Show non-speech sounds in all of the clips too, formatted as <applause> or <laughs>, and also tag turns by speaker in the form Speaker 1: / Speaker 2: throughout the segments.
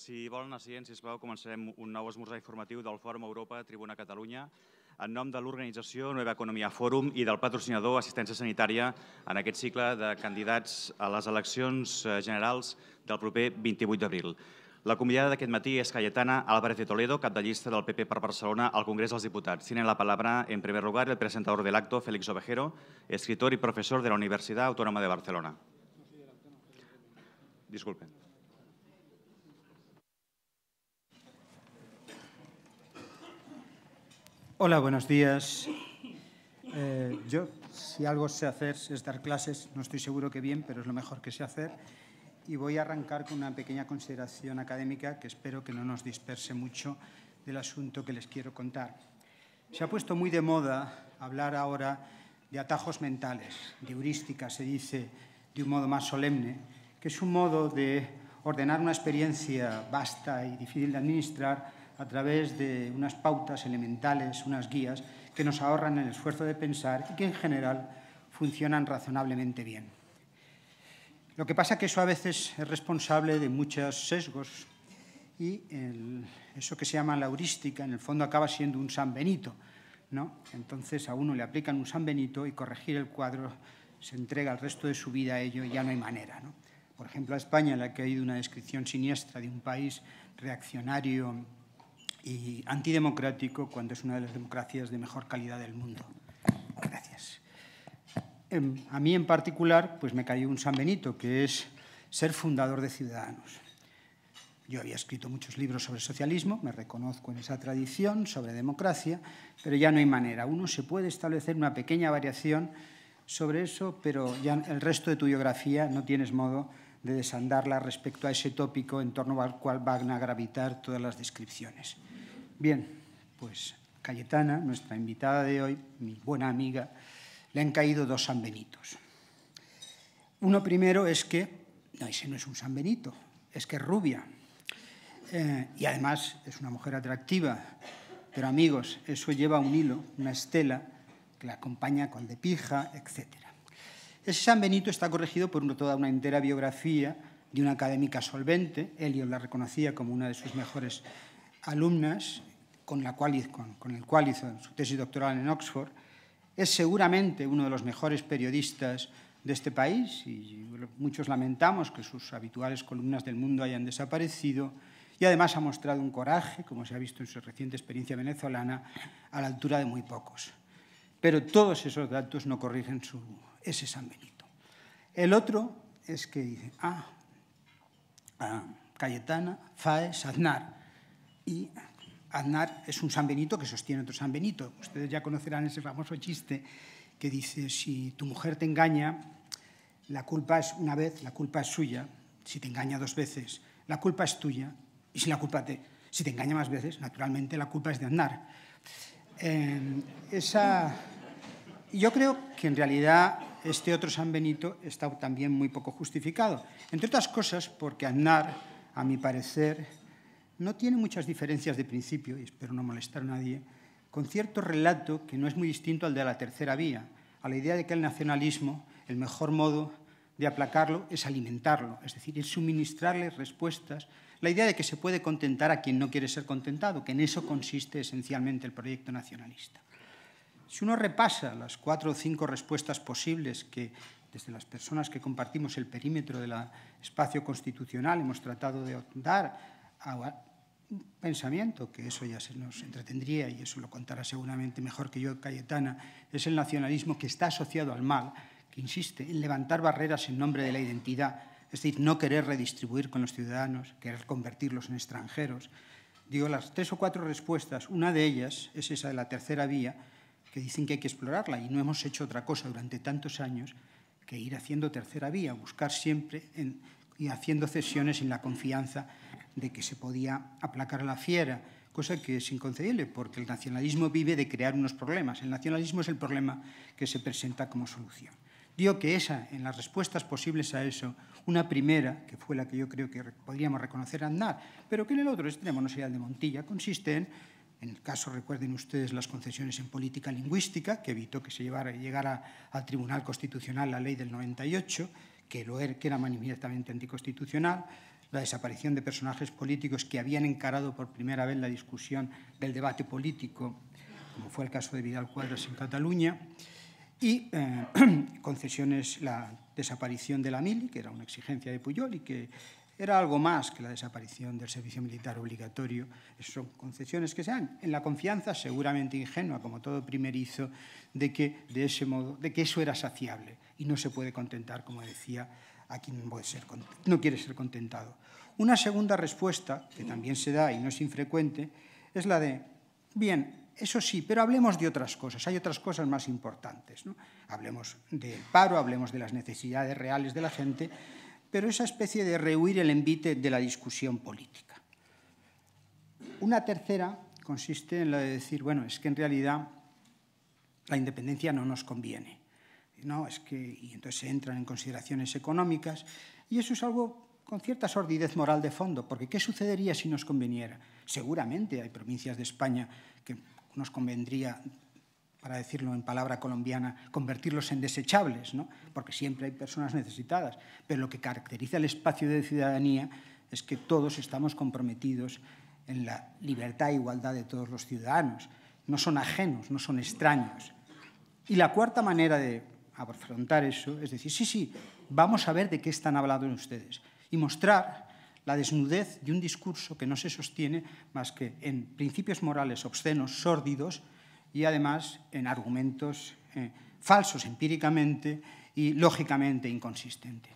Speaker 1: Si volen assient, sisplau, començarem un nou esmorzar informatiu del Fòrum Europa Tribuna Catalunya en nom de l'organització Nova Economia Fòrum i del patrocinador Assistència Sanitària en aquest cicle de candidats a les eleccions eh, generals del proper 28 d'abril. La convidada d'aquest matí és Cayetana Álvarez de Toledo, cap de llista del PP per Barcelona al Congrés dels Diputats. Tiene la palabra, en primer lugar, el presentador de l'acto, Félix Ovejero, escritor i professor de la Universitat Autònoma de Barcelona.
Speaker 2: Disculpen. Hola, buenos días. Eh, yo, si algo sé hacer, es dar clases. No estoy seguro que bien, pero es lo mejor que sé hacer. Y voy a arrancar con una pequeña consideración académica que espero que no nos disperse mucho del asunto que les quiero contar. Se ha puesto muy de moda hablar ahora de atajos mentales, de heurística, se dice de un modo más solemne, que es un modo de ordenar una experiencia vasta y difícil de administrar a través de unas pautas elementales, unas guías que nos ahorran el esfuerzo de pensar y que en general funcionan razonablemente bien. Lo que pasa es que eso a veces es responsable de muchos sesgos y eso que se llama la heurística en el fondo acaba siendo un benito ¿no? Entonces a uno le aplican un san benito y corregir el cuadro se entrega el resto de su vida a ello y ya no hay manera. Por ejemplo, a España, en la que ha ido una descripción siniestra de un país reaccionario y antidemocrático cuando es una de las democracias de mejor calidad del mundo. Gracias. Em, a mí en particular pues me cayó un San Benito, que es ser fundador de Ciudadanos. Yo había escrito muchos libros sobre socialismo, me reconozco en esa tradición, sobre democracia, pero ya no hay manera. Uno se puede establecer una pequeña variación sobre eso, pero ya el resto de tu biografía no tienes modo de desandarla respecto a ese tópico en torno al cual van a gravitar todas las descripciones. Bien, pues Cayetana, nuestra invitada de hoy, mi buena amiga, le han caído dos sanbenitos. Uno primero es que, no, ese no es un sanbenito, es que es rubia. Eh, y además es una mujer atractiva. Pero amigos, eso lleva un hilo, una estela, que la acompaña con de pija, etc. Ese sanbenito está corregido por toda una entera biografía de una académica solvente. Elio la reconocía como una de sus mejores alumnas, con, la con, el cual hizo su tesis doctoral en Oxford, es seguramente uno de los mejores periodistas de este país y muchos lamentamos que sus habituales columnas del mundo hayan desaparecido y además ha mostrado un coraje, como se ha visto en su reciente experiencia venezolana, a la altura de muy pocos. Pero todos esos datos no corrigen su, ese San Benito. El otro es que dice, ah, ah Cayetana, Faes, Aznar y Aznar es un San Benito que sostiene otro San Benito. Ustedes ya conocerán ese famoso chiste que dice, si tu mujer te engaña, la culpa es una vez, la culpa es suya. Si te engaña dos veces, la culpa es tuya. Y si la culpa te, si te engaña más veces, naturalmente la culpa es de Aznar. Eh, esa, yo creo que en realidad este otro San Benito está también muy poco justificado. Entre otras cosas porque Aznar, a mi parecer, no tiene muchas diferencias de principio, y espero no molestar a nadie, con cierto relato que no es muy distinto al de la tercera vía, a la idea de que el nacionalismo, el mejor modo de aplacarlo es alimentarlo, es decir, es suministrarle respuestas, la idea de que se puede contentar a quien no quiere ser contentado, que en eso consiste esencialmente el proyecto nacionalista. Si uno repasa las cuatro o cinco respuestas posibles que desde las personas que compartimos el perímetro del espacio constitucional hemos tratado de dar a pensamiento, que eso ya se nos entretendría y eso lo contará seguramente mejor que yo Cayetana, es el nacionalismo que está asociado al mal, que insiste en levantar barreras en nombre de la identidad, es decir, no querer redistribuir con los ciudadanos, querer convertirlos en extranjeros. Digo, las tres o cuatro respuestas, una de ellas es esa de la tercera vía, que dicen que hay que explorarla y no hemos hecho otra cosa durante tantos años que ir haciendo tercera vía, buscar siempre y haciendo cesiones en la confianza de que se podía aplacar a la fiera, cosa que es inconcebible porque el nacionalismo vive de crear unos problemas. El nacionalismo es el problema que se presenta como solución. Digo que esa, en las respuestas posibles a eso, una primera, que fue la que yo creo que podríamos reconocer andar pero que en el otro extremo, no sería el de Montilla, consiste en en el caso, recuerden ustedes, las concesiones en política lingüística, que evitó que se llevara, llegara al Tribunal Constitucional la ley del 98, que, lo era, que era manifiestamente anticonstitucional, la desaparición de personajes políticos que habían encarado por primera vez la discusión del debate político, como fue el caso de Vidal Cuadras en Cataluña, y eh, <clears throat> concesiones, la desaparición de la mili, que era una exigencia de Puyol y que era algo más que la desaparición del servicio militar obligatorio. son concesiones que se dan en la confianza, seguramente ingenua, como todo primerizo, de que, de ese modo, de que eso era saciable y no se puede contentar, como decía a quien no quiere ser contentado. Una segunda respuesta, que también se da y no es infrecuente, es la de, bien, eso sí, pero hablemos de otras cosas, hay otras cosas más importantes. Hablemos del paro, hablemos de las necesidades reales de la gente, pero esa especie de rehuir el envite de la discusión política. Una tercera consiste en la de decir, bueno, es que en realidad la independencia no nos conviene no, es que, y entonces se entran en consideraciones económicas, y eso es algo con cierta sordidez moral de fondo, porque ¿qué sucedería si nos conveniera? Seguramente hay provincias de España que nos convendría, para decirlo en palabra colombiana, convertirlos en desechables, ¿no? porque siempre hay personas necesitadas, pero lo que caracteriza el espacio de ciudadanía es que todos estamos comprometidos en la libertad e igualdad de todos los ciudadanos, no son ajenos, no son extraños. Y la cuarta manera de a afrontar eso, es decir, sí, sí, vamos a ver de qué están hablando ustedes y mostrar la desnudez de un discurso que no se sostiene más que en principios morales obscenos, sórdidos y además en argumentos eh, falsos empíricamente y lógicamente inconsistentes.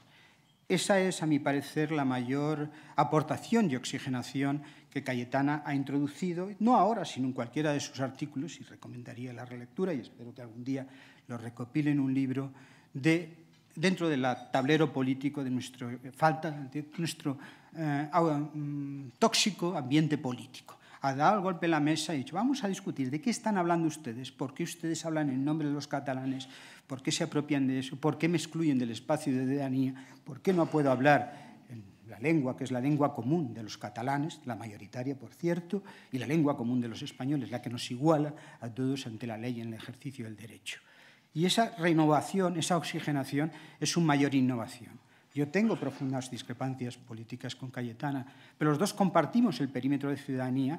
Speaker 2: Esa es, a mi parecer, la mayor aportación y oxigenación que Cayetana ha introducido, no ahora, sino en cualquiera de sus artículos, y recomendaría la relectura y espero que algún día lo recopila en un libro, de, dentro del tablero político de nuestro, eh, falta, de nuestro eh, mm, tóxico ambiente político. Ha dado el golpe en la mesa y ha dicho, vamos a discutir de qué están hablando ustedes, por qué ustedes hablan en nombre de los catalanes, por qué se apropian de eso, por qué me excluyen del espacio de ciudadanía, por qué no puedo hablar en la lengua, que es la lengua común de los catalanes, la mayoritaria, por cierto, y la lengua común de los españoles, la que nos iguala a todos ante la ley en el ejercicio del derecho. Y esa renovación, esa oxigenación, es su mayor innovación. Yo tengo profundas discrepancias políticas con Cayetana, pero los dos compartimos el perímetro de ciudadanía,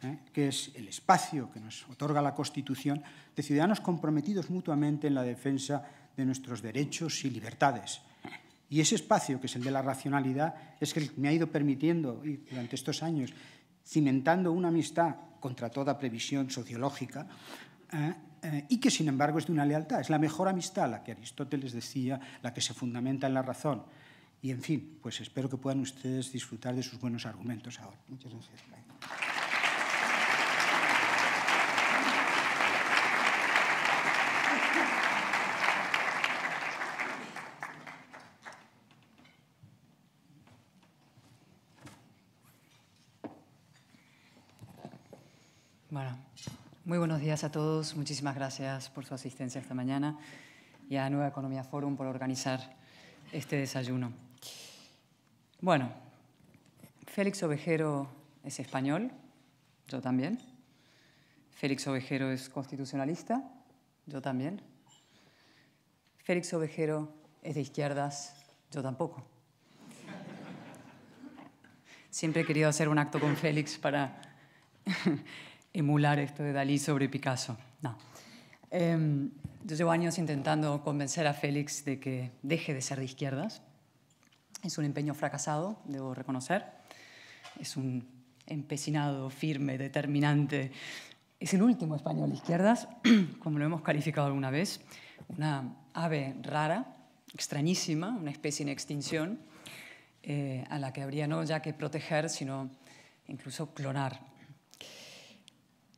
Speaker 2: ¿eh? que es el espacio que nos otorga la Constitución, de ciudadanos comprometidos mutuamente en la defensa de nuestros derechos y libertades. Y ese espacio, que es el de la racionalidad, es el que me ha ido permitiendo y durante estos años cimentando una amistad contra toda previsión sociológica, ¿eh? Eh, y que sin embargo es de una lealtad, es la mejor amistad, la que Aristóteles decía, la que se fundamenta en la razón. Y en fin, pues espero que puedan ustedes disfrutar de sus buenos argumentos ahora. Muchas gracias.
Speaker 3: Muy buenos días a todos. Muchísimas gracias por su asistencia esta mañana y a Nueva Economía Forum por organizar este desayuno. Bueno, Félix Ovejero es español, yo también. Félix Ovejero es constitucionalista, yo también. Félix Ovejero es de izquierdas, yo tampoco. Siempre he querido hacer un acto con Félix para emular esto de Dalí sobre Picasso. No. Em, yo llevo años intentando convencer a Félix de que deje de ser de izquierdas. Es un empeño fracasado, debo reconocer. Es un empecinado, firme, determinante. Es el último español de izquierdas, <clears throat> como lo hemos calificado alguna vez. Una ave rara, extrañísima, una especie en extinción, eh, a la que habría no ya que proteger, sino incluso clonar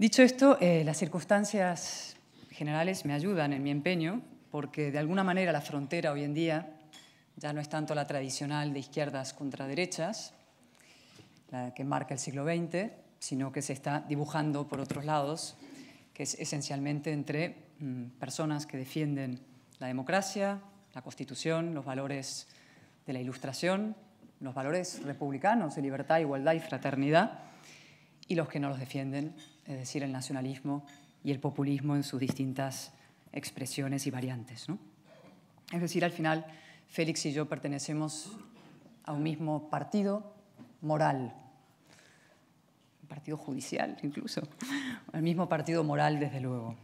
Speaker 3: Dicho esto, eh, las circunstancias generales me ayudan en mi empeño, porque de alguna manera la frontera hoy en día ya no es tanto la tradicional de izquierdas contra derechas, la que marca el siglo XX, sino que se está dibujando por otros lados, que es esencialmente entre mm, personas que defienden la democracia, la Constitución, los valores de la Ilustración, los valores republicanos de libertad, igualdad y fraternidad, y los que no los defienden es decir, el nacionalismo y el populismo en sus distintas expresiones y variantes. ¿no? Es decir, al final, Félix y yo pertenecemos a un mismo partido moral, un partido judicial incluso, el mismo partido moral desde luego.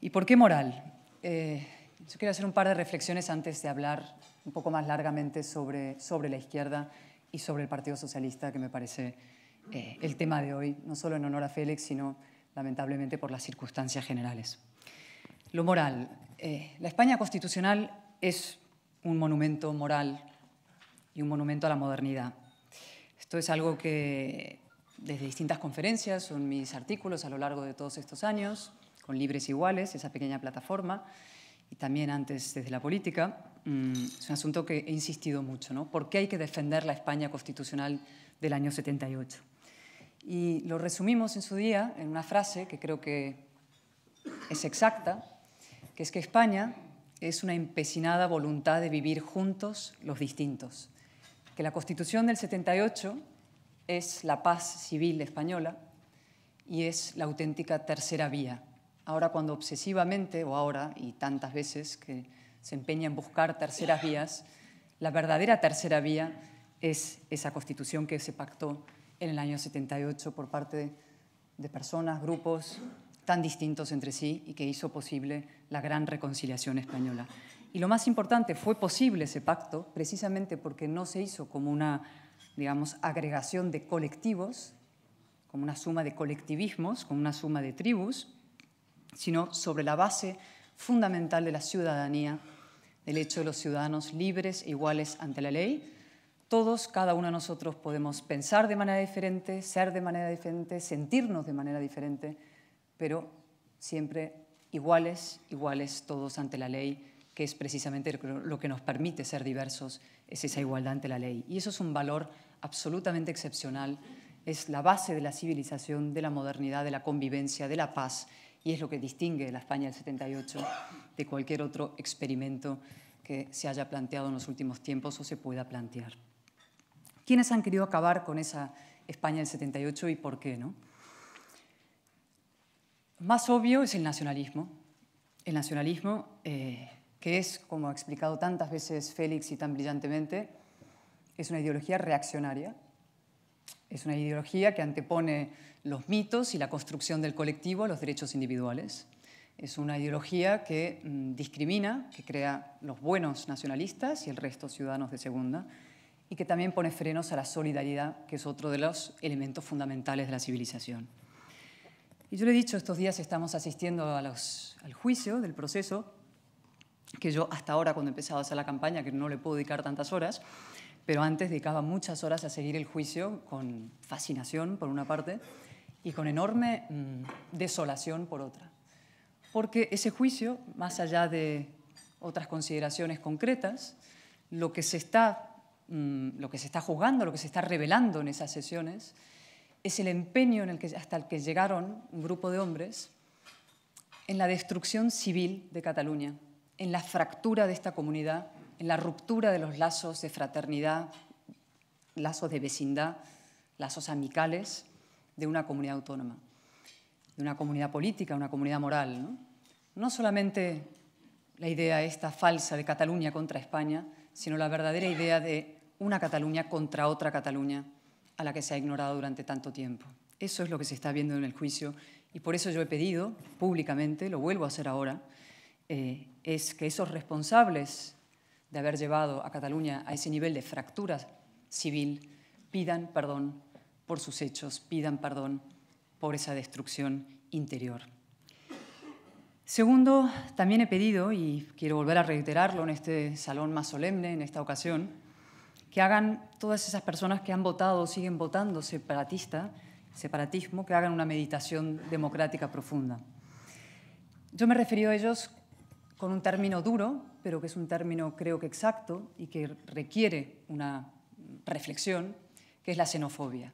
Speaker 3: ¿Y por qué moral? Eh, yo quiero hacer un par de reflexiones antes de hablar un poco más largamente sobre, sobre la izquierda y sobre el Partido Socialista, que me parece eh, el tema de hoy, no solo en honor a Félix, sino lamentablemente por las circunstancias generales. Lo moral. Eh, la España constitucional es un monumento moral y un monumento a la modernidad. Esto es algo que desde distintas conferencias, son mis artículos a lo largo de todos estos años, con Libres Iguales, esa pequeña plataforma, y también antes desde la política, mm, es un asunto que he insistido mucho, ¿no? ¿Por qué hay que defender la España constitucional del año 78? Y lo resumimos en su día en una frase que creo que es exacta, que es que España es una empecinada voluntad de vivir juntos los distintos, que la Constitución del 78 es la paz civil española y es la auténtica tercera vía. Ahora cuando obsesivamente, o ahora y tantas veces que se empeña en buscar terceras vías, la verdadera tercera vía es esa Constitución que se pactó en el año 78 por parte de personas, grupos tan distintos entre sí y que hizo posible la gran reconciliación española. Y lo más importante, fue posible ese pacto precisamente porque no se hizo como una, digamos, agregación de colectivos, como una suma de colectivismos, como una suma de tribus, sino sobre la base fundamental de la ciudadanía, del hecho de los ciudadanos libres e iguales ante la ley, todos, cada uno de nosotros podemos pensar de manera diferente, ser de manera diferente, sentirnos de manera diferente, pero siempre iguales, iguales todos ante la ley, que es precisamente lo que nos permite ser diversos, es esa igualdad ante la ley. Y eso es un valor absolutamente excepcional, es la base de la civilización, de la modernidad, de la convivencia, de la paz, y es lo que distingue la España del 78 de cualquier otro experimento que se haya planteado en los últimos tiempos o se pueda plantear. ¿Quiénes han querido acabar con esa España del 78 y por qué? ¿no? Más obvio es el nacionalismo. El nacionalismo, eh, que es, como ha explicado tantas veces Félix y tan brillantemente, es una ideología reaccionaria. Es una ideología que antepone los mitos y la construcción del colectivo a los derechos individuales. Es una ideología que mm, discrimina, que crea los buenos nacionalistas y el resto ciudadanos de segunda que también pone frenos a la solidaridad, que es otro de los elementos fundamentales de la civilización. Y yo le he dicho, estos días estamos asistiendo a los, al juicio del proceso, que yo hasta ahora, cuando he empezado a hacer la campaña, que no le puedo dedicar tantas horas, pero antes dedicaba muchas horas a seguir el juicio con fascinación, por una parte, y con enorme mm, desolación, por otra. Porque ese juicio, más allá de otras consideraciones concretas, lo que se está Mm, lo que se está juzgando, lo que se está revelando en esas sesiones, es el empeño en el que, hasta el que llegaron un grupo de hombres en la destrucción civil de Cataluña, en la fractura de esta comunidad, en la ruptura de los lazos de fraternidad, lazos de vecindad, lazos amicales de una comunidad autónoma, de una comunidad política, una comunidad moral. no solamente la idea esta falsa de Cataluña contra España, sino la verdadera idea de una Cataluña contra otra Cataluña a la que se ha ignorado durante tanto tiempo. Eso es lo que se está viendo en el juicio y por eso yo he pedido públicamente, lo vuelvo a hacer ahora, eh, es que esos responsables de haber llevado a Cataluña a ese nivel de fractura civil pidan perdón por sus hechos, pidan perdón por esa destrucción interior. Segundo, también he pedido, y quiero volver a reiterarlo en este salón más solemne, en esta ocasión, que hagan todas esas personas que han votado, siguen votando separatista, separatismo, que hagan una meditación democrática profunda. Yo me referí a ellos con un término duro, pero que es un término creo que exacto y que requiere una reflexión, que es la xenofobia.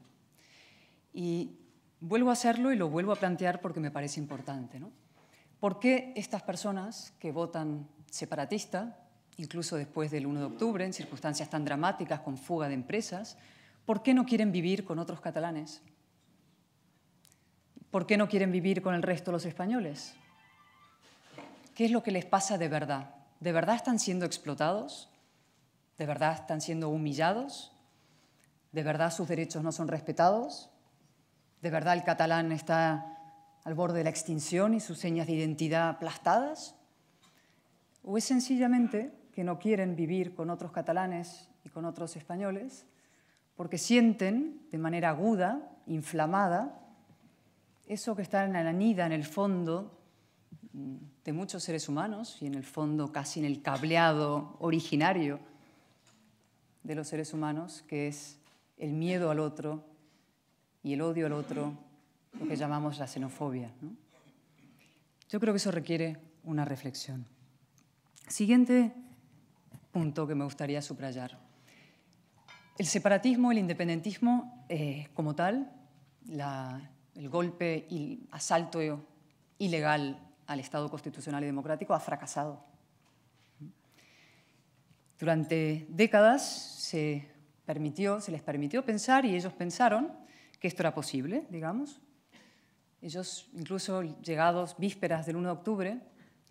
Speaker 3: Y vuelvo a hacerlo y lo vuelvo a plantear porque me parece importante. ¿no? ¿Por qué estas personas que votan separatista, incluso después del 1 de octubre, en circunstancias tan dramáticas con fuga de empresas, ¿por qué no quieren vivir con otros catalanes? ¿Por qué no quieren vivir con el resto de los españoles? ¿Qué es lo que les pasa de verdad? ¿De verdad están siendo explotados? ¿De verdad están siendo humillados? ¿De verdad sus derechos no son respetados? ¿De verdad el catalán está al borde de la extinción y sus señas de identidad aplastadas? ¿O es sencillamente que no quieren vivir con otros catalanes y con otros españoles, porque sienten de manera aguda, inflamada, eso que está en la anida, en el fondo mm, de muchos seres humanos y en el fondo casi en el cableado originario de los seres humanos, que es el miedo al otro y el odio al otro, lo que llamamos la xenofobia. Yo creo que eso requiere una reflexión. Siguiente punto que me gustaría subrayar. El separatismo, el independentismo eh, como tal, el golpe y asalto ilegal al Estado constitucional y democrático ha fracasado. Durante décadas se, permitió, se les permitió pensar y ellos pensaron que esto era posible, digamos. Ellos, incluso llegados vísperas del 1 de octubre,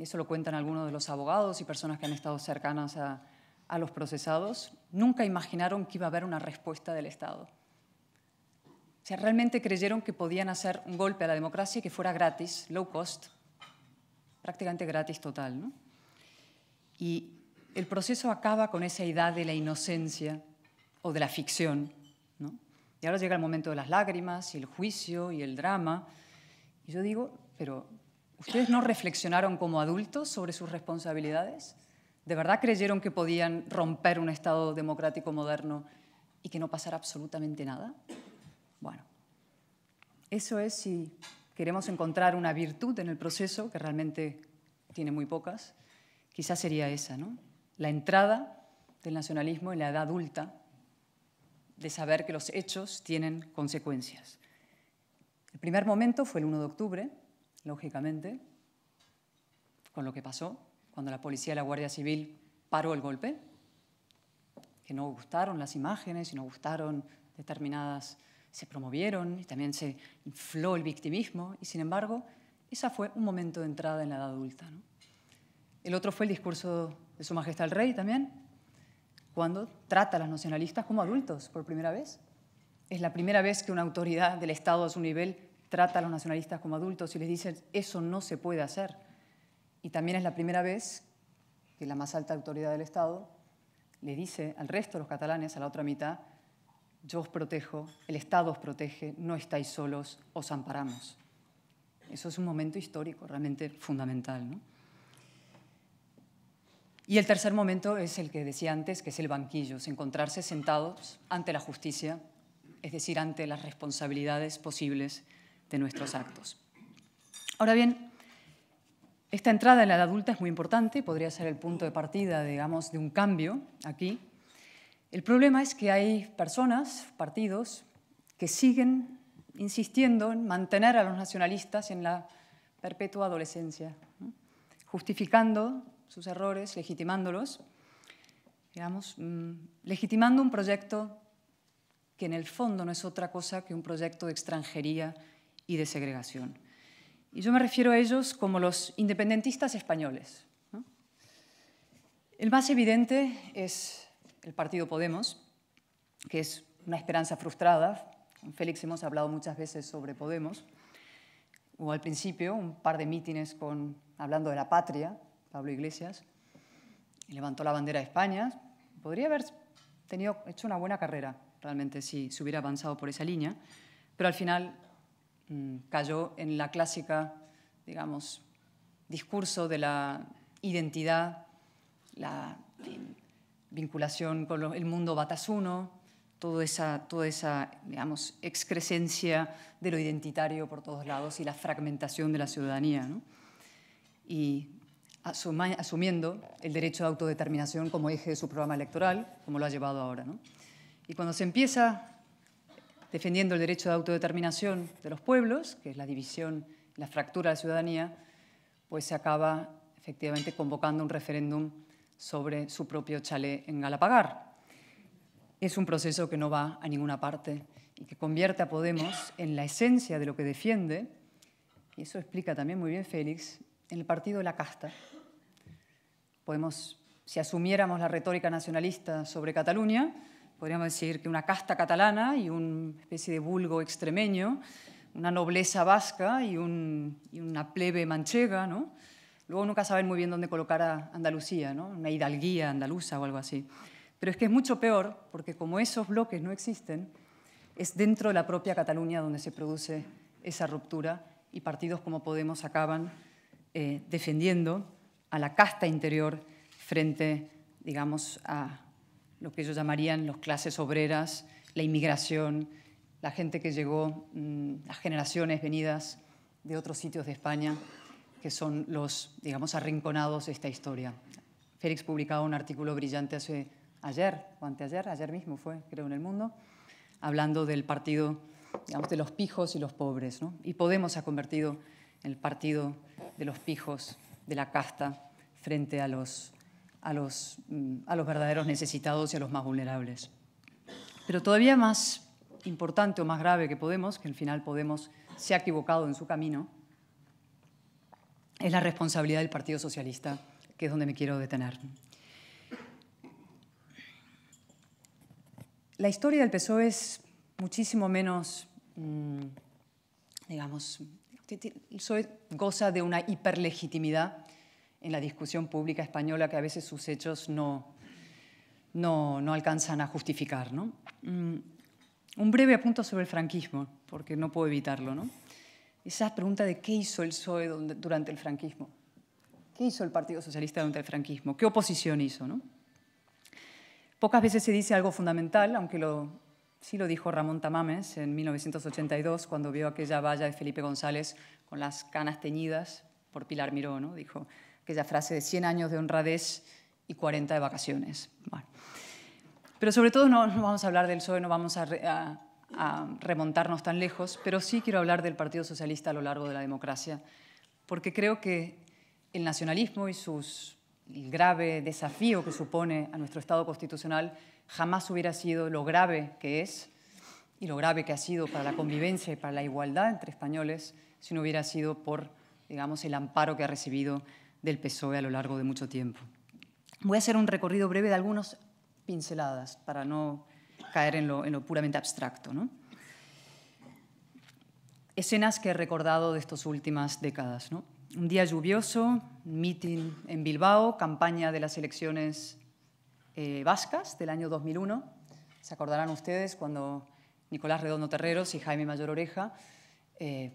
Speaker 3: eso lo cuentan algunos de los abogados y personas que han estado cercanas a, los procesados, nunca imaginaron que iba a haber una respuesta del Estado. O sea, realmente creyeron que podían hacer un golpe a la democracia y que fuera gratis, low cost, prácticamente gratis total. ¿no? Y el proceso acaba con esa idea de la inocencia o de la ficción. ¿no? Y ahora llega el momento de las lágrimas y el juicio y el drama. Y yo digo, pero ¿Ustedes no reflexionaron como adultos sobre sus responsabilidades? ¿De verdad creyeron que podían romper un Estado democrático moderno y que no pasara absolutamente nada? Bueno, eso es si queremos encontrar una virtud en el proceso, que realmente tiene muy pocas, quizás sería esa, ¿no? La entrada del nacionalismo en la edad adulta, de saber que los hechos tienen consecuencias. El primer momento fue el 1 de octubre, lógicamente, con lo que pasó cuando la policía y la Guardia Civil paró el golpe, que no gustaron las imágenes y no gustaron determinadas, se promovieron y también se infló el victimismo y sin embargo esa fue un momento de entrada en la edad adulta. El otro fue el discurso de Su Majestad el Rey también, cuando trata a los nacionalistas como adultos por primera vez. Es la primera vez que una autoridad del Estado a su nivel trata a los nacionalistas como adultos y les dice, eso no se puede hacer. Y también es la primera vez que la más alta autoridad del Estado le dice al resto de los catalanes, a la otra mitad, yo os protejo, el Estado os protege, no estáis solos, os amparamos. Eso es un momento histórico, realmente fundamental. Y el tercer momento es el que decía antes, que es el banquillo, es encontrarse sentados ante la justicia, es decir, ante las responsabilidades posibles de nuestros actos. Ahora bien, esta entrada en la edad adulta es muy importante, podría ser el punto de partida, digamos, de un cambio aquí. El problema es que hay personas, partidos, que siguen insistiendo en mantener a los nacionalistas en la perpetua adolescencia, justificando sus errores, legitimándolos, digamos, mm, legitimando un proyecto que en el fondo no es otra cosa que un proyecto de extranjería y de segregación. Y yo me refiero a ellos como los independentistas españoles. El más evidente es el partido Podemos, que es una esperanza frustrada. Con Félix hemos hablado muchas veces sobre Podemos. Hubo al principio un par de mítines con, hablando de la patria, Pablo Iglesias, y levantó la bandera de España. Podría haber tenido, hecho una buena carrera, realmente, si se hubiera avanzado por esa línea, pero al final Mm, cayó en la clásica, digamos, discurso de la identidad, la vinculación con el mundo batasuno, toda esa, toda esa digamos, excrescencia de lo identitario por todos lados y la fragmentación de la ciudadanía. ¿no? Y asumiendo el derecho a autodeterminación como eje de su programa electoral, como lo ha llevado ahora. ¿no? Y cuando se empieza defendiendo el derecho de autodeterminación de los pueblos, que es la división, la fractura de la ciudadanía, pues se acaba efectivamente convocando un referéndum sobre su propio chalé en Galapagar. Es un proceso que no va a ninguna parte y que convierte a Podemos en la esencia de lo que defiende, y eso explica también muy bien Félix, en el partido de la casta. Podemos, si asumiéramos la retórica nacionalista sobre Cataluña, podríamos decir que una casta catalana y una especie de vulgo extremeño, una nobleza vasca y, y una plebe manchega, ¿no? Luego nunca saben muy bien dónde colocar a Andalucía, ¿no? una hidalguía andaluza o algo así. Pero es que es mucho peor porque como esos bloques no existen, es dentro de la propia Cataluña donde se produce esa ruptura y partidos como Podemos acaban eh, defendiendo a la casta interior frente, digamos, a lo que ellos llamarían las clases obreras, la inmigración, la gente que llegó, mm, las generaciones venidas de otros sitios de España, que son los, digamos, arrinconados de esta historia. Félix publicaba un artículo brillante hace ayer, o anteayer, ayer mismo fue, creo, en El Mundo, hablando del partido, digamos, de los pijos y los pobres. ¿no? Y Podemos ha convertido en el partido de los pijos, de la casta, frente a los Mm, a los, verdaderos necesitados y a los más vulnerables. Pero todavía más importante o más grave que Podemos, que al final Podemos se ha equivocado en su camino, es la responsabilidad del Partido Socialista, que es donde me quiero detener. La historia del PSOE es muchísimo menos, mm, digamos, el PSOE goza de una hiperlegitimidad en la discusión pública española que a veces sus hechos no, no, no alcanzan a justificar. ¿no? Mm, un breve apunto sobre el franquismo, porque no puedo evitarlo. ¿no? Esa pregunta de qué hizo el PSOE durante el franquismo, qué hizo el Partido Socialista durante el franquismo, qué oposición hizo. ¿no? Pocas veces se dice algo fundamental, aunque lo, sí lo dijo Ramón Tamames en 1982, cuando vio aquella valla de Felipe González con las canas teñidas por Pilar Miró. ¿no? Dijo, aquella frase de 100 años de honradez y 40 de vacaciones. Pero sobre todo no, vamos a hablar del PSOE, no vamos a, remontarnos tan lejos, pero sí quiero hablar del Partido Socialista a lo largo de la democracia, porque creo que el nacionalismo y sus, el grave desafío que supone a nuestro Estado constitucional jamás hubiera sido lo grave que es y lo grave que ha sido para la convivencia y para la igualdad entre españoles si no hubiera sido por digamos, el amparo que ha recibido del PSOE a lo largo de mucho tiempo. Voy a hacer un recorrido breve de algunas pinceladas para no caer en lo, puramente abstracto. Escenas que he recordado de estas últimas décadas. Un día lluvioso, meeting en Bilbao, campaña de las elecciones eh, vascas del año 2001. Se acordarán ustedes cuando Nicolás Redondo Terreros y Jaime Mayor Oreja eh,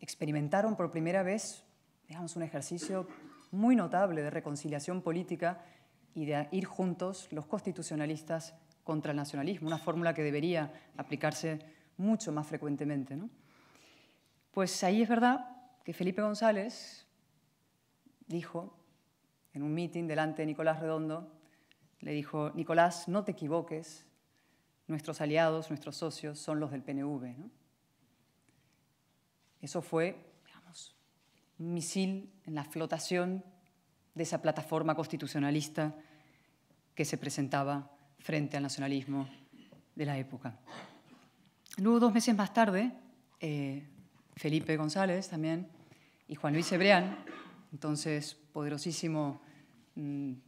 Speaker 3: experimentaron por primera vez digamos, un ejercicio muy notable de reconciliación política y de ir juntos los constitucionalistas contra el nacionalismo, una fórmula que debería aplicarse mucho más frecuentemente. ¿no? Pues ahí es verdad que Felipe González dijo en un mitin delante de Nicolás Redondo, le dijo, Nicolás, no te equivoques, nuestros aliados, nuestros socios son los del PNV. Eso fue un misil en la flotación de esa plataforma constitucionalista que se presentaba frente al nacionalismo de la época. Luego, dos meses más tarde, eh, Felipe González también y Juan Luis Ebreán, entonces poderosísimo, mm, no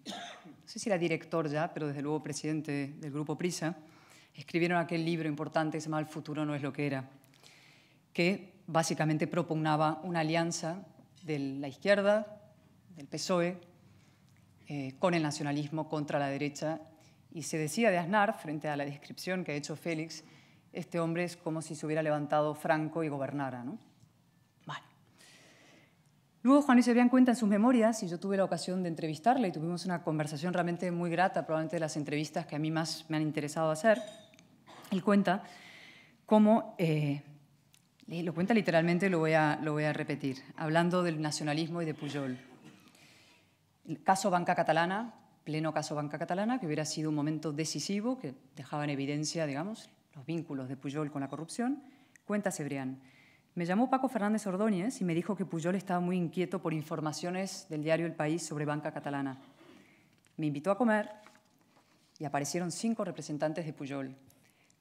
Speaker 3: sé si era director ya, pero desde luego presidente del grupo Prisa, escribieron aquel libro importante que se llama El futuro no es lo que era, que básicamente propugnaba una alianza de la izquierda, del PSOE, eh, con el nacionalismo contra la derecha. Y se decía de Aznar, frente a la descripción que ha hecho Félix, este hombre es como si se hubiera levantado Franco y gobernara. ¿no? Vale. Luego Juan Luis habían cuenta en sus memorias, y yo tuve la ocasión de entrevistarle y tuvimos una conversación realmente muy grata, probablemente de las entrevistas que a mí más me han interesado hacer. Él cuenta cómo eh, eh, lo cuenta literalmente, lo voy, a, repetir, hablando del nacionalismo y de Puyol. El caso Banca Catalana, pleno caso Banca Catalana, que hubiera sido un momento decisivo, que dejaba en evidencia, digamos, los vínculos de Puyol con la corrupción, cuenta Cebrián. Me llamó Paco Fernández Ordóñez y me dijo que Puyol estaba muy inquieto por informaciones del diario El País sobre Banca Catalana. Me invitó a comer y aparecieron cinco representantes de Puyol.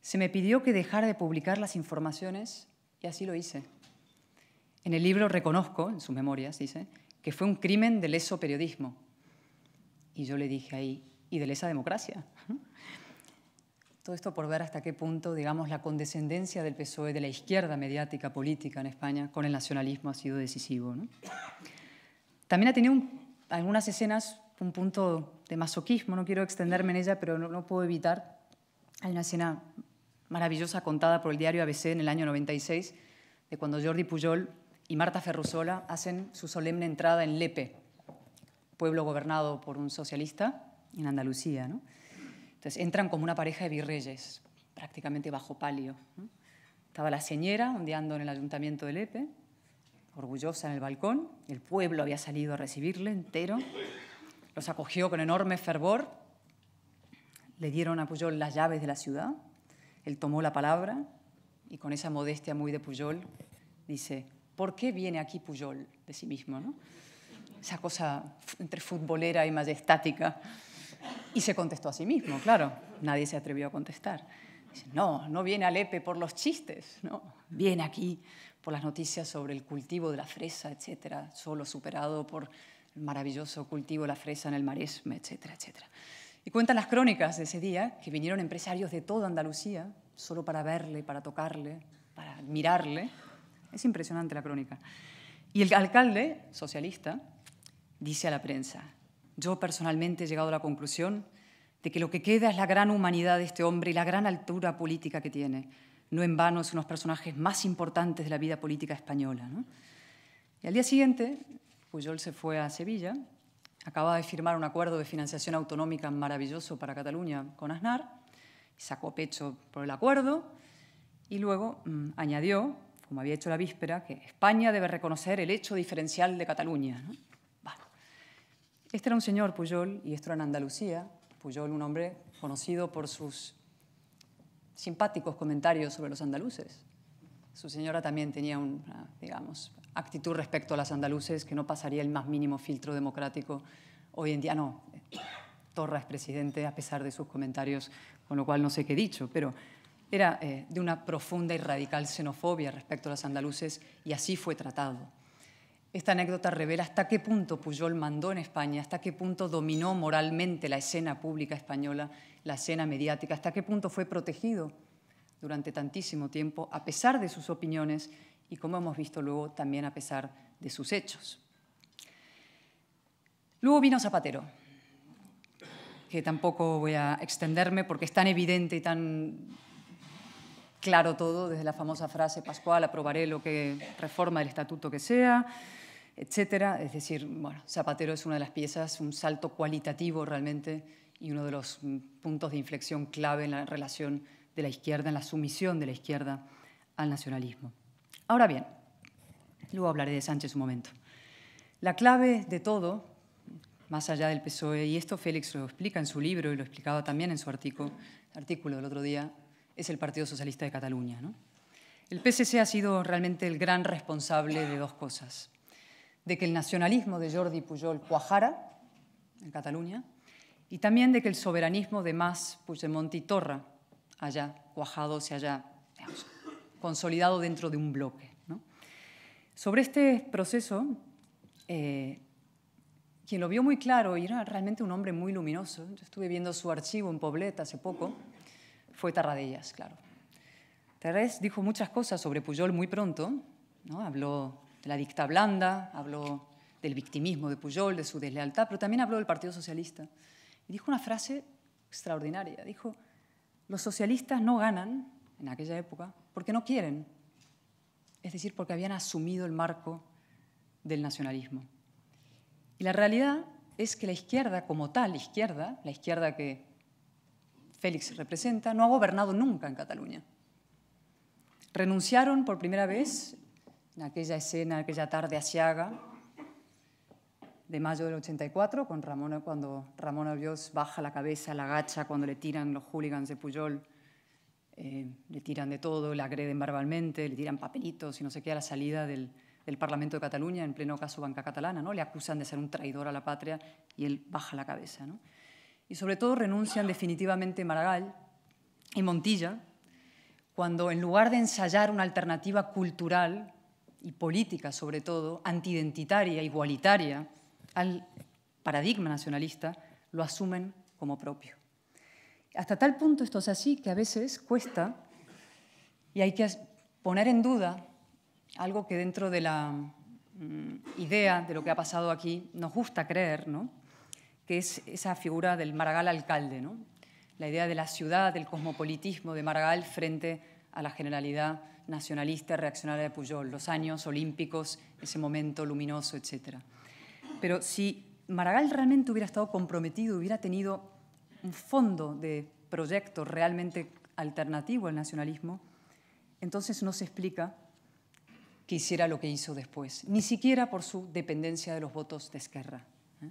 Speaker 3: Se me pidió que dejara de publicar las informaciones y así lo hice. En el libro reconozco, en sus memorias, dice, que fue un crimen de leso periodismo. Y yo le dije ahí, y de lesa democracia. <laughs> Todo esto por ver hasta qué punto, digamos, la condescendencia del PSOE, de la izquierda mediática política en España, con el nacionalismo ha sido decisivo. También ha tenido algunas escenas un punto de masoquismo, no quiero extenderme en ella, pero no, no puedo evitar. Hay una escena maravillosa contada por el diario ABC en el año 96, de cuando Jordi Pujol y Marta Ferrusola hacen su solemne entrada en Lepe, pueblo gobernado por un socialista en Andalucía. Entonces entran como una pareja de virreyes, prácticamente bajo palio. Estaba la señora ondeando en el ayuntamiento de Lepe, orgullosa en el balcón, el pueblo había salido a recibirle entero, los acogió con enorme fervor, le dieron a Puyol las llaves de la ciudad, él tomó la palabra y con esa modestia muy de Puyol dice, ¿por qué viene aquí Puyol de sí mismo? Esa cosa entre futbolera y majestática. Y se contestó a sí mismo, claro. Nadie se atrevió a contestar. no, no viene Alepe por los chistes, no. Viene aquí por las noticias sobre el cultivo de la fresa, etcétera, solo superado por el maravilloso cultivo de la fresa en el maresme, etcétera, etcétera. Y cuentan las crónicas de ese día que vinieron empresarios de toda Andalucía solo para verle, para tocarle, para mirarle. Es impresionante la crónica. Y el alcalde, socialista, dice a la prensa, yo personalmente he llegado a la conclusión de que lo que queda es la gran humanidad de este hombre y la gran altura política que tiene. No en vano es uno de los personajes más importantes de la vida política española. Y al día siguiente, Puyol se fue a Sevilla acaba de firmar un acuerdo de financiación autonómica maravilloso para Cataluña con Aznar, sacó pecho por el acuerdo y luego mm, añadió, como había hecho la víspera, que España debe reconocer el hecho diferencial de Cataluña. este era un señor Puyol y esto era en Andalucía. Puyol, un hombre conocido por sus simpáticos comentarios sobre los andaluces. Su señora también tenía una, digamos, actitud respecto a las andaluces que no pasaría el más mínimo filtro democrático. Hoy en día ah, no. Torra es presidente a pesar de sus comentarios, con lo cual no sé qué he dicho, pero era eh, de una profunda y radical xenofobia respecto a las andaluces y así fue tratado. Esta anécdota revela hasta qué punto Puyol mandó en España, hasta qué punto dominó moralmente la escena pública española, la escena mediática, hasta qué punto fue protegido durante tantísimo tiempo, a pesar de sus opiniones y, como hemos visto luego, también a pesar de sus hechos. Luego vino Zapatero, que tampoco voy a extenderme porque es tan evidente y tan claro todo, desde la famosa frase Pascual, aprobaré lo que reforma el estatuto que sea, etcétera. Es decir, bueno, Zapatero es una de las piezas, un salto cualitativo realmente y uno de los puntos de inflexión clave en la relación de la izquierda, en la sumisión de la izquierda al nacionalismo. Ahora bien, luego hablaré de Sánchez un momento. La clave de todo, más allá del PSOE, y esto Félix lo explica en su libro y lo explicaba también en su artículo, artículo del otro día, es el Partido Socialista de Cataluña. ¿no? El PSC ha sido realmente el gran responsable de dos cosas. De que el nacionalismo de Jordi Pujol cuajara en Cataluña y también de que el soberanismo de Mas, Puigdemont y Torra haya cuajado se haya consolidado dentro de un bloque. Sobre este proceso, eh, quien lo vio muy claro, y era realmente un hombre muy luminoso, yo estuve viendo su archivo en Poblet hace poco, fue Tarradellas, claro. Terrés dijo muchas cosas sobre Puyol muy pronto, ¿no? habló de la dicta blanda, habló del victimismo de Puyol, de su deslealtad, pero también habló del Partido Socialista. Y dijo una frase extraordinaria, dijo, los socialistas no ganan en aquella época porque no quieren, es decir, porque habían asumido el marco del nacionalismo. Y la realidad es que la izquierda como tal, izquierda, la izquierda que Félix representa, no ha gobernado nunca en Cataluña. Renunciaron por primera vez en aquella escena, aquella tarde asiaga, de mayo del 84, con Ramón, cuando Ramón Obiols baja la cabeza, la gacha cuando le tiran los hooligans de Puyol, eh, le tiran de todo, le agreden verbalmente, le tiran papelitos y no sé qué a la salida del, Parlamento de Cataluña, en pleno caso Banca Catalana, ¿no? Le acusan de ser un traidor a la patria y él baja la cabeza, Y sobre todo renuncian definitivamente Maragall y Montilla, cuando en lugar de ensayar una alternativa cultural y política, sobre todo, antiidentitaria, igualitaria, al paradigma nacionalista lo asumen como propio. Hasta tal punto esto es así que a veces cuesta y hay que poner en duda algo que dentro de la mm, idea de lo que ha pasado aquí nos gusta creer, que es esa figura del Maragall alcalde, ¿no? la idea de la ciudad, del cosmopolitismo de Maragall frente a la generalidad nacionalista reaccionaria de Puyol, los años olímpicos, ese momento luminoso, etcétera pero si Maragall realmente hubiera estado comprometido, hubiera tenido un fondo de proyecto realmente alternativo al nacionalismo, entonces no se explica que hiciera lo que hizo después, ni siquiera por su dependencia de los votos de Esquerra, ¿eh?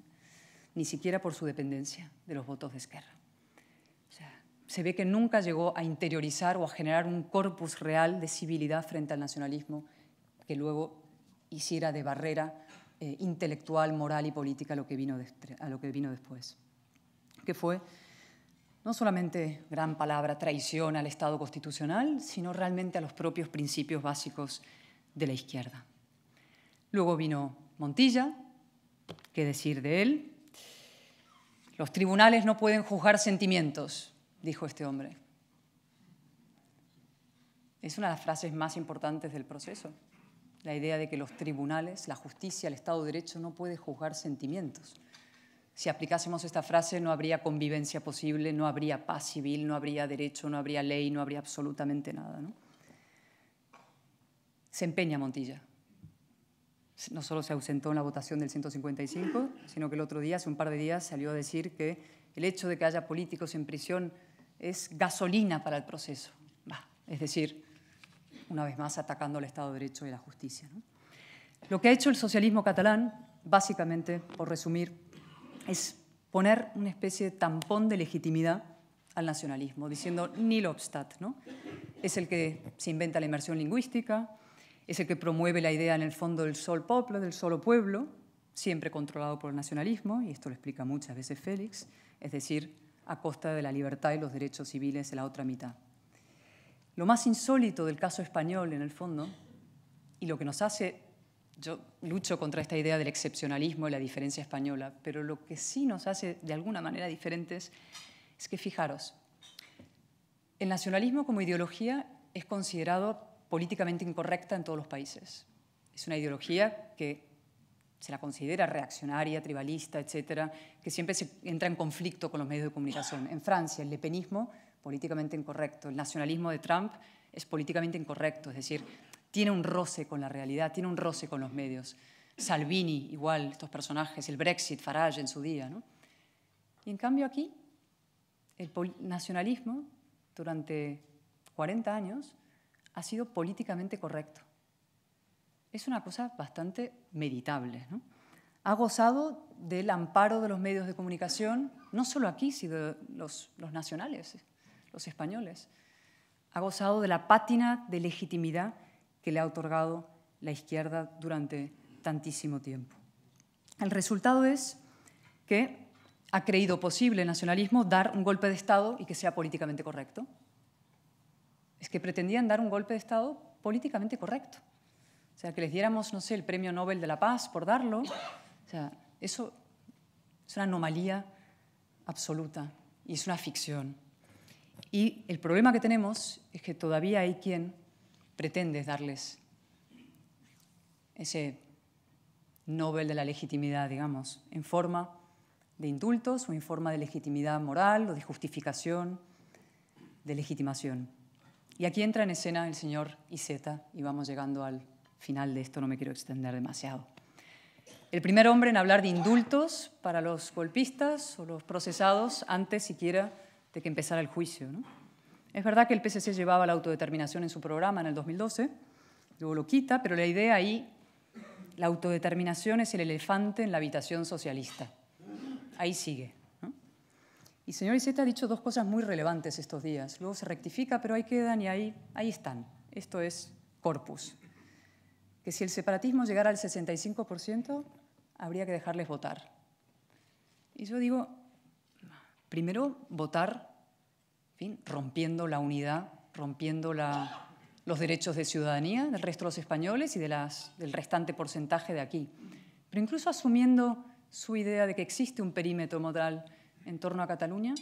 Speaker 3: ni siquiera por su dependencia de los votos de Esquerra. se ve que nunca llegó a interiorizar o a generar un corpus real de civilidad frente al nacionalismo que luego hiciera de barrera eh, intelectual, moral y política a lo que vino después, que fue no solamente gran palabra traición al Estado constitucional, sino realmente a los propios principios básicos de la izquierda. Luego vino Montilla, qué decir de él. Los tribunales no pueden juzgar sentimientos, dijo este hombre. Es una de las frases más importantes del proceso la idea de que los tribunales, la justicia, el Estado de Derecho no puede juzgar sentimientos. Si aplicásemos esta frase no habría convivencia posible, no habría paz civil, no habría derecho, no habría ley, no habría absolutamente nada. ¿no? Se empeña Montilla. No solo se ausentó en la votación del 155, sino que el otro día, hace un par de días, salió a decir que el hecho de que haya políticos en prisión es gasolina para el proceso. es decir, una vez más atacando al Estado de Derecho y la justicia. Lo que ha hecho el socialismo catalán, básicamente, por resumir, es poner una especie de tampón de legitimidad al nacionalismo, diciendo ni Obstat, ¿no? Es el que se inventa la inmersión lingüística, es el que promueve la idea en el fondo del sol pueblo, del solo pueblo, siempre controlado por el nacionalismo, y esto lo explica muchas veces Félix, es decir, a costa de la libertad y los derechos civiles de la otra mitad. Lo más insólito del caso español, en el fondo, y lo que nos hace, yo lucho contra esta idea del excepcionalismo y la diferencia española, pero lo que sí nos hace de alguna manera diferentes es que, fijaros, el nacionalismo como ideología es considerado políticamente incorrecta en todos los países. Es una ideología que se la considera reaccionaria, tribalista, etcétera, que siempre se entra en conflicto con los medios de comunicación. En Francia, el lepenismo políticamente incorrecto. El nacionalismo de Trump es políticamente incorrecto, es decir, tiene un roce con la realidad, tiene un roce con los medios. Salvini, igual, estos personajes, el Brexit, Farage en su día. ¿no? Y en cambio aquí, el nacionalismo durante 40 años ha sido políticamente correcto. Es una cosa bastante meditable. ¿no? Ha gozado del amparo de los medios de comunicación, no solo aquí, sino de los, los nacionales, los españoles, ha gozado de la pátina de legitimidad que le ha otorgado la izquierda durante tantísimo tiempo. El resultado es que ha creído posible el nacionalismo dar un golpe de Estado y que sea políticamente correcto. Es que pretendían dar un golpe de Estado políticamente correcto. O sea, que les diéramos, no sé, el premio Nobel de la Paz por darlo. O sea, eso es una anomalía absoluta y es una ficción. Y el problema que tenemos es que todavía hay quien pretende darles ese Nobel de la legitimidad, digamos, en forma de indultos o en forma de legitimidad moral o de justificación, de legitimación. Y aquí entra en escena el señor Iseta y vamos llegando al final de esto, no me quiero extender demasiado. El primer hombre en hablar de indultos para los golpistas o los procesados antes siquiera de que empezara el juicio. ¿no? Es verdad que el PCC llevaba la autodeterminación en su programa en el 2012, luego lo quita, pero la idea ahí, la autodeterminación es el elefante en la habitación socialista. Ahí sigue. Y señor Iseta ha dicho dos cosas muy relevantes estos días. Luego se rectifica, pero ahí quedan y ahí, ahí están. Esto es corpus. Que si el separatismo llegara al 65%, habría que dejarles votar. Y yo digo, Primero, votar, rompiendo la unidad, rompiendo los derechos de ciudadanía del resto de los españoles y de las, del restante porcentaje de aquí. Pero incluso asumiendo su idea de que existe un perímetro modal en torno a Cataluña,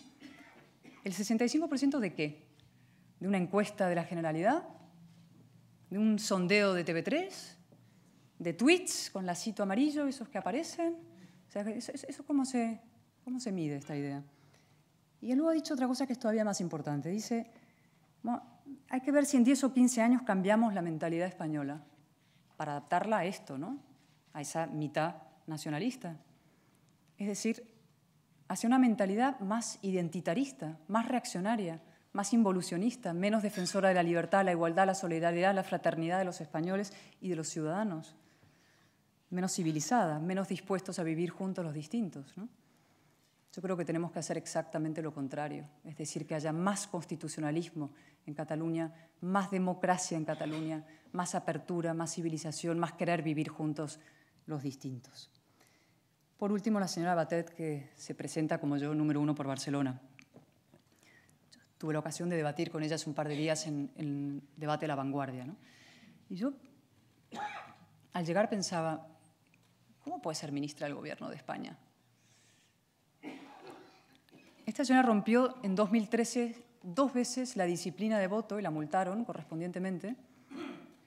Speaker 3: ¿el 65% de qué? ¿De una encuesta de la Generalidad? ¿De un sondeo de TV3? ¿De tweets con lacito amarillo, esos que aparecen? ¿eso, eso cómo, se, cómo se mide esta idea? Y él luego ha dicho otra cosa que es todavía más importante. Dice, hay que ver si en 10 o 15 años cambiamos la mentalidad española para adaptarla a esto, ¿no? A esa mitad nacionalista. Es decir, hacia una mentalidad más identitarista, más reaccionaria, más involucionista, menos defensora de la libertad, la igualdad, la solidaridad, la fraternidad de los españoles y de los ciudadanos, menos civilizada, menos dispuestos a vivir juntos los distintos. ¿no? Yo creo que tenemos que hacer exactamente lo contrario, es decir, que haya más constitucionalismo en Cataluña, más democracia en Cataluña, más apertura, más civilización, más querer vivir juntos los distintos. Por último, la señora Batet, que se presenta como yo número uno por Barcelona. tuve la ocasión de debatir con ella hace un par de días en el debate de la vanguardia. ¿no? Y yo, al llegar, pensaba, ¿cómo puede ser ministra del Gobierno de España? Esta señora rompió en 2013 dos veces la disciplina de voto y la multaron correspondientemente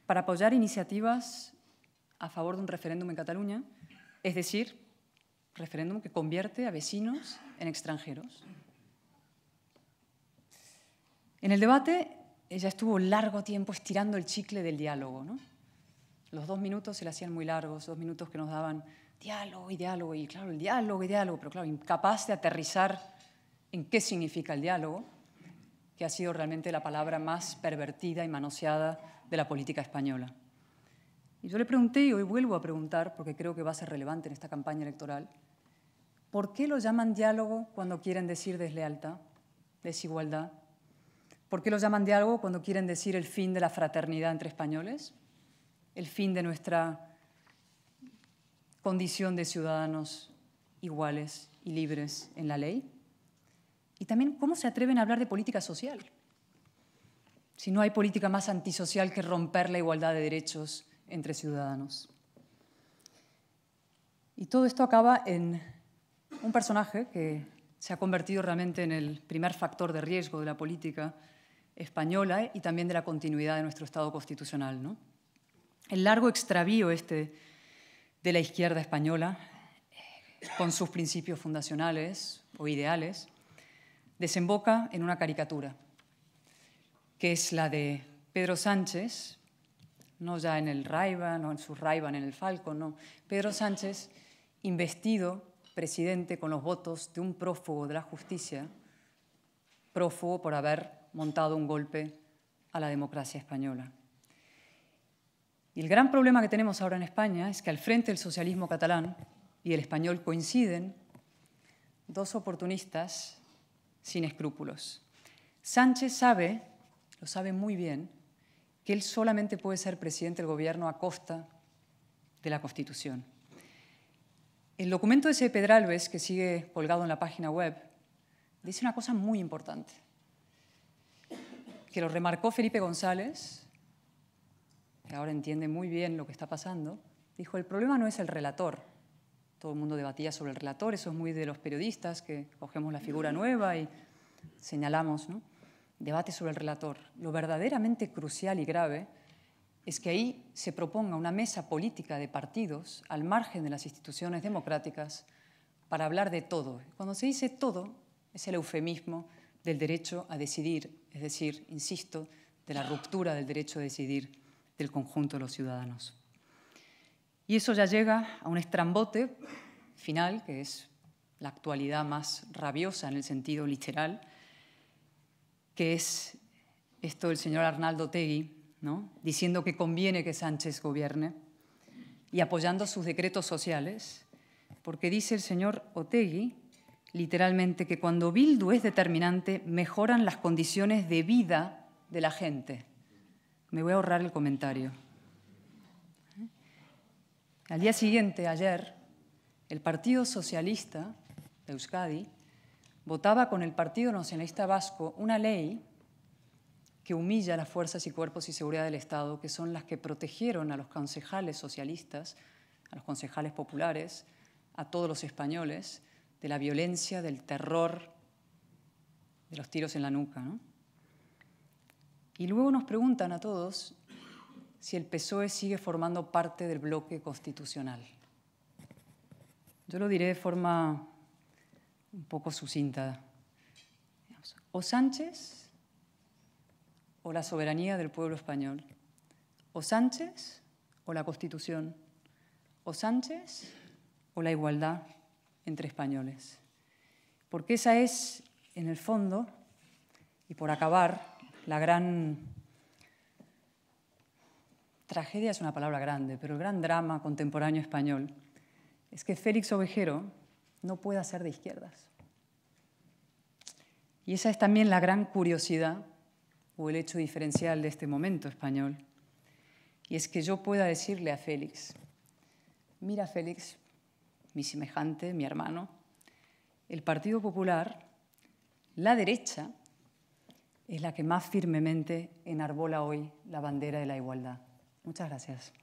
Speaker 3: para apoyar iniciativas a favor de un referéndum en Cataluña, es decir, referéndum que convierte a vecinos en extranjeros. En el debate ella estuvo largo tiempo estirando el chicle del diálogo. Los dos minutos se le hacían muy largos, dos minutos que nos daban diálogo y diálogo, y claro, el diálogo y diálogo, pero claro, incapaz de aterrizar en qué significa el diálogo, que ha sido realmente la palabra más pervertida y manoseada de la política española. Y yo le pregunté, y hoy vuelvo a preguntar, porque creo que va a ser relevante en esta campaña electoral, ¿por qué lo llaman diálogo cuando quieren decir deslealtad, desigualdad? ¿Por qué lo llaman diálogo cuando quieren decir el fin de la fraternidad entre españoles? ¿El fin de nuestra condición de ciudadanos iguales y libres en la ley? Y también, ¿cómo se atreven a hablar de política social? Si no hay política más antisocial que romper la igualdad de derechos entre ciudadanos. Y todo esto acaba en un personaje que se ha convertido realmente en el primer factor de riesgo de la política española y también de la continuidad de nuestro Estado constitucional. ¿no? El largo extravío este de la izquierda española eh, con sus principios fundacionales o ideales desemboca en una caricatura, que es la de Pedro Sánchez, no ya en el Raiban o en su Raiban en el Falcon, no, Pedro Sánchez investido presidente con los votos de un prófugo de la justicia, prófugo por haber montado un golpe a la democracia española. Y el gran problema que tenemos ahora en España es que al frente del socialismo catalán y el español coinciden dos oportunistas sin escrúpulos. Sánchez sabe, lo sabe muy bien, que él solamente puede ser presidente del gobierno a costa de la Constitución. El documento de ese Pedralbes, que sigue colgado en la página web, dice una cosa muy importante, que lo remarcó Felipe González, que ahora entiende muy bien lo que está pasando, dijo, el problema no es el relator, todo el mundo debatía sobre el relator, eso es muy de los periodistas, que cogemos la figura nueva y señalamos, ¿no? Debate sobre el relator. Lo verdaderamente crucial y grave es que ahí se proponga una mesa política de partidos al margen de las instituciones democráticas para hablar de todo. Cuando se dice todo, es el eufemismo del derecho a decidir, es decir, insisto, de la ruptura del derecho a decidir del conjunto de los ciudadanos. Y eso ya llega a un estrambote final, que es la actualidad más rabiosa en el sentido literal, que es esto del señor Arnaldo Tegui, ¿no? diciendo que conviene que Sánchez gobierne y apoyando sus decretos sociales, porque dice el señor Otegui literalmente que cuando Bildu es determinante mejoran las condiciones de vida de la gente. Me voy a ahorrar el comentario. Al día siguiente, ayer, el Partido Socialista de Euskadi votaba con el Partido Nacionalista Vasco una ley que humilla las fuerzas y cuerpos y seguridad del Estado, que son las que protegieron a los concejales socialistas, a los concejales populares, a todos los españoles, de la violencia, del terror, de los tiros en la nuca. Y luego nos preguntan a todos si el PSOE sigue formando parte del bloque constitucional. Yo lo diré de forma un poco sucinta. O Sánchez o la soberanía del pueblo español. O Sánchez o la Constitución. O Sánchez o la igualdad entre españoles. Porque esa es, en el fondo, y por acabar, la gran Tragedia es una palabra grande, pero el gran drama contemporáneo español es que Félix Ovejero no pueda ser de izquierdas. Y esa es también la gran curiosidad o el hecho diferencial de este momento español. Y es que yo pueda decirle a Félix, mira Félix, mi semejante, mi hermano, el Partido Popular, la derecha, es la que más firmemente enarbola hoy la bandera de la igualdad. Muchas gracias.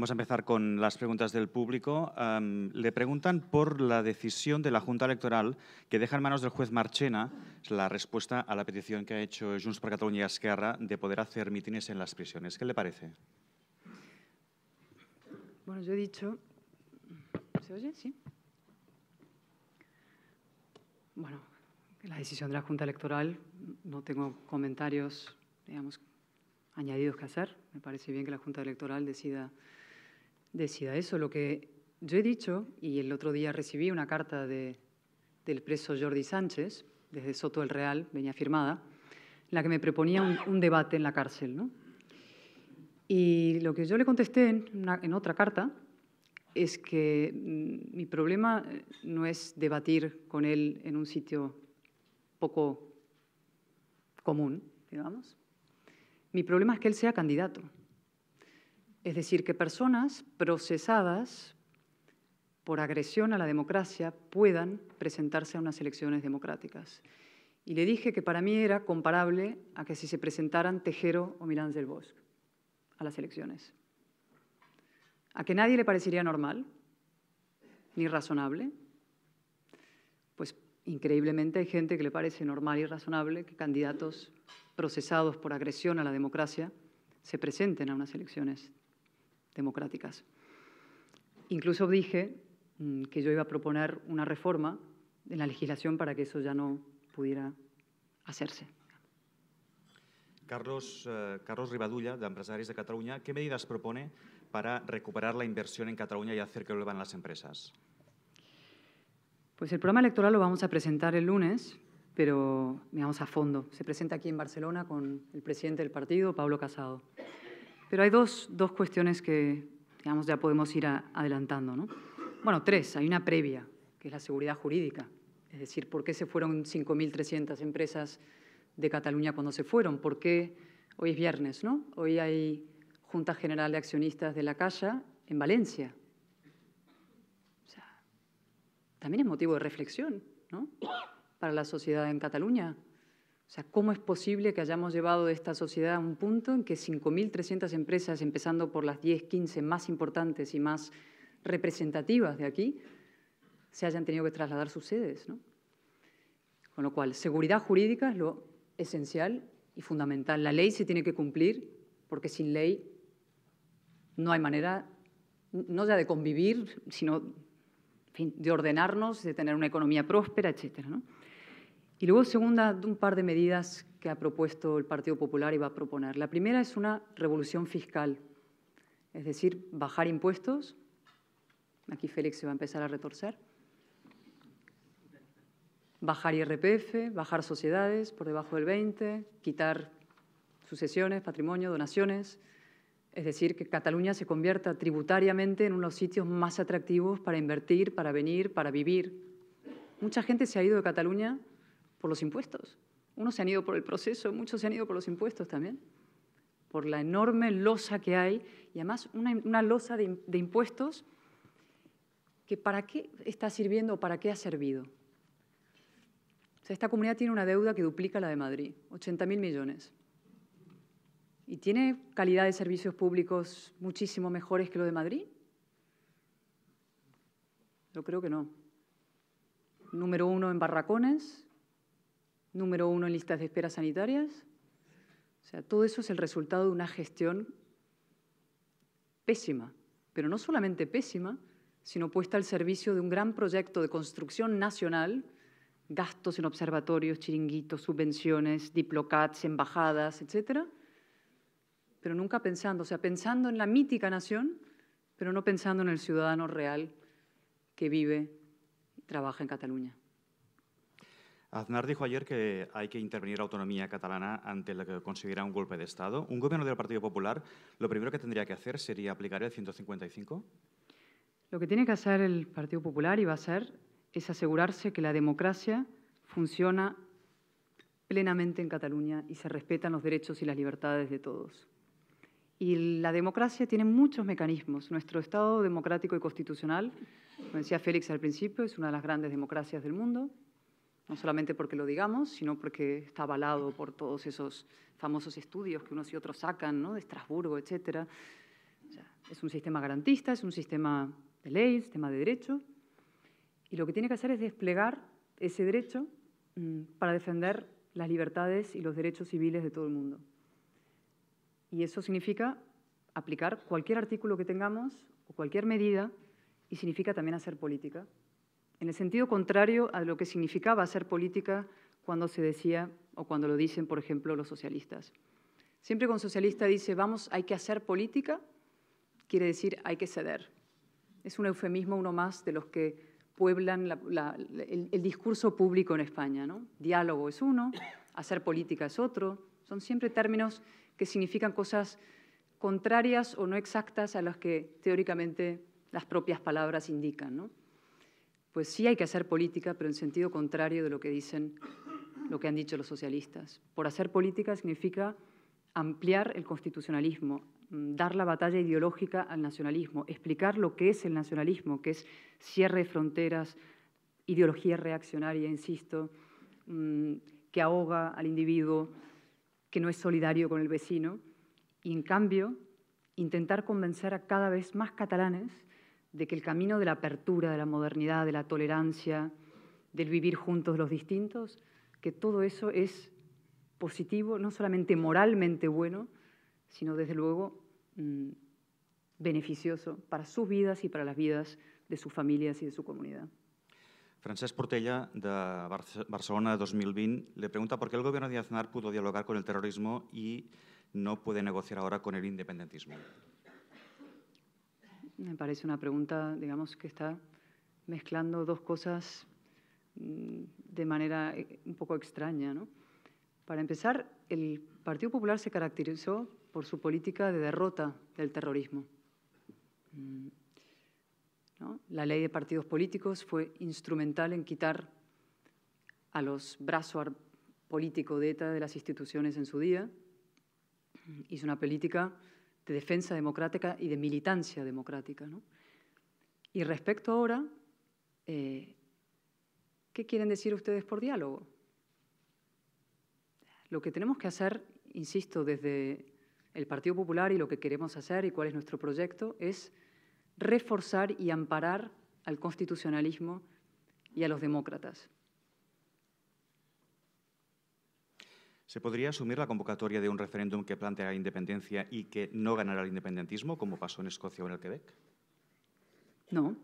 Speaker 1: Vamos a empezar con las preguntas del público. le preguntan por la decisión de la Junta Electoral que deja en manos del juez Marchena la respuesta a la petición que ha hecho Junts per Catalunya Esquerra de poder hacer mítines en las prisiones. ¿Qué le parece?
Speaker 3: Bueno, yo he dicho... ¿Se oye? Sí. Bueno, la decisión de la Junta Electoral, no tengo comentarios, digamos, añadidos que hacer. Me parece bien que la Junta Electoral decida decida eso. Lo que yo he dicho, y el otro día recibí una carta del preso Jordi Sánchez, desde Soto el Real, venía firmada, la que me proponía un, debate en la cárcel. Y lo que yo le contesté en, otra carta es que mm, mi problema eh, no es debatir con él en un sitio poco común, digamos. Mi problema es que él sea candidato. Es decir, que personas procesadas por agresión a la democracia puedan presentarse a unas elecciones democráticas. Y le dije que para mí era comparable a que si se presentaran Tejero o Milán del Bosque a las elecciones. A que nadie le parecería normal ni razonable. Pues increíblemente hay gente que le parece normal y razonable que candidatos procesados por agresión a la democracia se presenten a unas elecciones democráticas. Incluso dije mm, que yo iba a proponer una reforma en la legislación para que eso ya no pudiera hacerse. Eh,
Speaker 1: Carlos, Ribadulla, de Empresarios de Cataluña, ¿qué medidas propone para recuperar la inversión en Cataluña y hacer que vuelvan las empresas?
Speaker 3: Pues el programa electoral lo vamos a presentar el lunes, pero miramos a fondo. Se presenta aquí en Barcelona con el presidente del partido, Pablo Casado. Pero hay dos, dos cuestiones que, digamos, ya podemos ir adelantando. ¿no? Bueno, tres. Hay una previa, que es la seguridad jurídica. Es decir, ¿por qué se fueron 5.300 empresas de Cataluña cuando se fueron? ¿Por qué hoy es viernes? ¿no? Hoy hay Junta General de Accionistas de la Calle en Valencia. O sea, también es motivo de reflexión ¿no? para la sociedad en Cataluña. O sea, ¿cómo es posible que hayamos llevado de esta sociedad a un punto en que 5.300 empresas, empezando por las 10, 15 más importantes y más representativas de aquí, se hayan tenido que trasladar sus sedes? Con lo cual, seguridad jurídica es lo esencial y fundamental. La ley se tiene que cumplir porque sin ley no hay manera, no ya de convivir, sino de ordenarnos, de tener una economía próspera, etcétera. ¿no? Y luego, segunda, un par de medidas que ha propuesto el Partido Popular y va a proponer. La primera es una revolución fiscal, es decir, bajar impuestos. Aquí Félix se va a empezar a retorcer. Bajar IRPF, bajar sociedades por debajo del 20, quitar sucesiones, patrimonio, donaciones. Es decir, que Cataluña se convierta tributariamente en uno de los sitios más atractivos para invertir, para venir, para vivir. Mucha gente se ha ido de Cataluña por los impuestos. Unos se han ido por el proceso, muchos se han ido por los impuestos también, por la enorme losa que hay y además una, losa de, impuestos que para qué está sirviendo o para qué ha servido. esta comunidad tiene una deuda que duplica la de Madrid, 80.000 millones. Y tiene calidad de servicios públicos muchísimo mejores que lo de Madrid. Yo creo que no. Número uno en barracones, número uno en listas de espera sanitarias. O sea, todo eso es el resultado de una gestión pésima, pero no solamente pésima, sino puesta al servicio de un gran proyecto de construcción nacional, gastos en observatorios, chiringuitos, subvenciones, diplocats, embajadas, etcétera, pero nunca pensando, o sea, pensando en la mítica nación, pero no pensando en el ciudadano real que vive y trabaja en Cataluña.
Speaker 1: Aznar dijo ayer que hay que intervenir la autonomía catalana ante lo que conseguirá un golpe de Estado. ¿Un gobierno del Partido Popular lo primero que tendría que hacer sería aplicar el 155?
Speaker 3: Lo que tiene que hacer el Partido Popular y va a hacer es asegurarse que la democracia funciona plenamente en Cataluña y se respetan los derechos y las libertades de todos. Y la democracia tiene muchos mecanismos. Nuestro Estado democrático y constitucional, como decía Félix al principio, es una de las grandes democracias del mundo no solamente porque lo digamos, sino porque está avalado por todos esos famosos estudios que unos y otros sacan, ¿no? de Estrasburgo, etc. es un sistema garantista, es un sistema de ley, sistema de derecho, y lo que tiene que hacer es desplegar ese derecho mm, para defender las libertades y los derechos civiles de todo el mundo. Y eso significa aplicar cualquier artículo que tengamos o cualquier medida y significa también hacer política en el sentido contrario a lo que significaba hacer política cuando se decía o cuando lo dicen, por ejemplo, los socialistas. Siempre que un socialista dice, vamos, hay que hacer política, quiere decir hay que ceder. Es un eufemismo, uno más, de los que pueblan el, discurso público en España. ¿no? Diálogo es uno, hacer política es otro. Son siempre términos que significan cosas contrarias o no exactas a las que teóricamente las propias palabras indican pues sí hay que hacer política, pero en sentido contrario de lo que dicen, lo que han dicho los socialistas. Por hacer política significa ampliar el constitucionalismo, mm, dar la batalla ideológica al nacionalismo, explicar lo que es el nacionalismo, que es cierre de fronteras, ideología reaccionaria, insisto, mm, que ahoga al individuo, que no es solidario con el vecino, y en cambio intentar convencer a cada vez más catalanes de que el camino de la apertura, de la modernidad, de la tolerancia, del vivir juntos los distintos, que todo eso es positivo, no solamente moralmente bueno, sino desde luego mm, beneficioso para sus vidas y para las vidas de sus familias y de su comunidad.
Speaker 1: Francesc Portella, de Barcelona de 2020, le pregunta por qué el gobierno de Aznar pudo dialogar con el terrorismo y no puede negociar ahora con el independentismo.
Speaker 3: Me parece una pregunta, digamos, que está mezclando dos cosas mm, de manera eh, un poco extraña. Para empezar, el Partido Popular se caracterizó por su política de derrota del terrorismo. Mm, La ley de partidos políticos fue instrumental en quitar a los brazos políticos de ETA de las instituciones en su día. Hizo una política de defensa democrática y de militancia democrática. Y respecto ahora, eh, ¿qué quieren decir ustedes por diálogo? Lo que tenemos que hacer, insisto, desde el Partido Popular y lo que queremos hacer y cuál es nuestro proyecto es reforzar y amparar al constitucionalismo y a los demócratas.
Speaker 1: ¿Se podría asumir la convocatoria de un referéndum que plantea la independencia y que no ganará el independentismo, como pasó en Escocia o en el Quebec?
Speaker 3: No.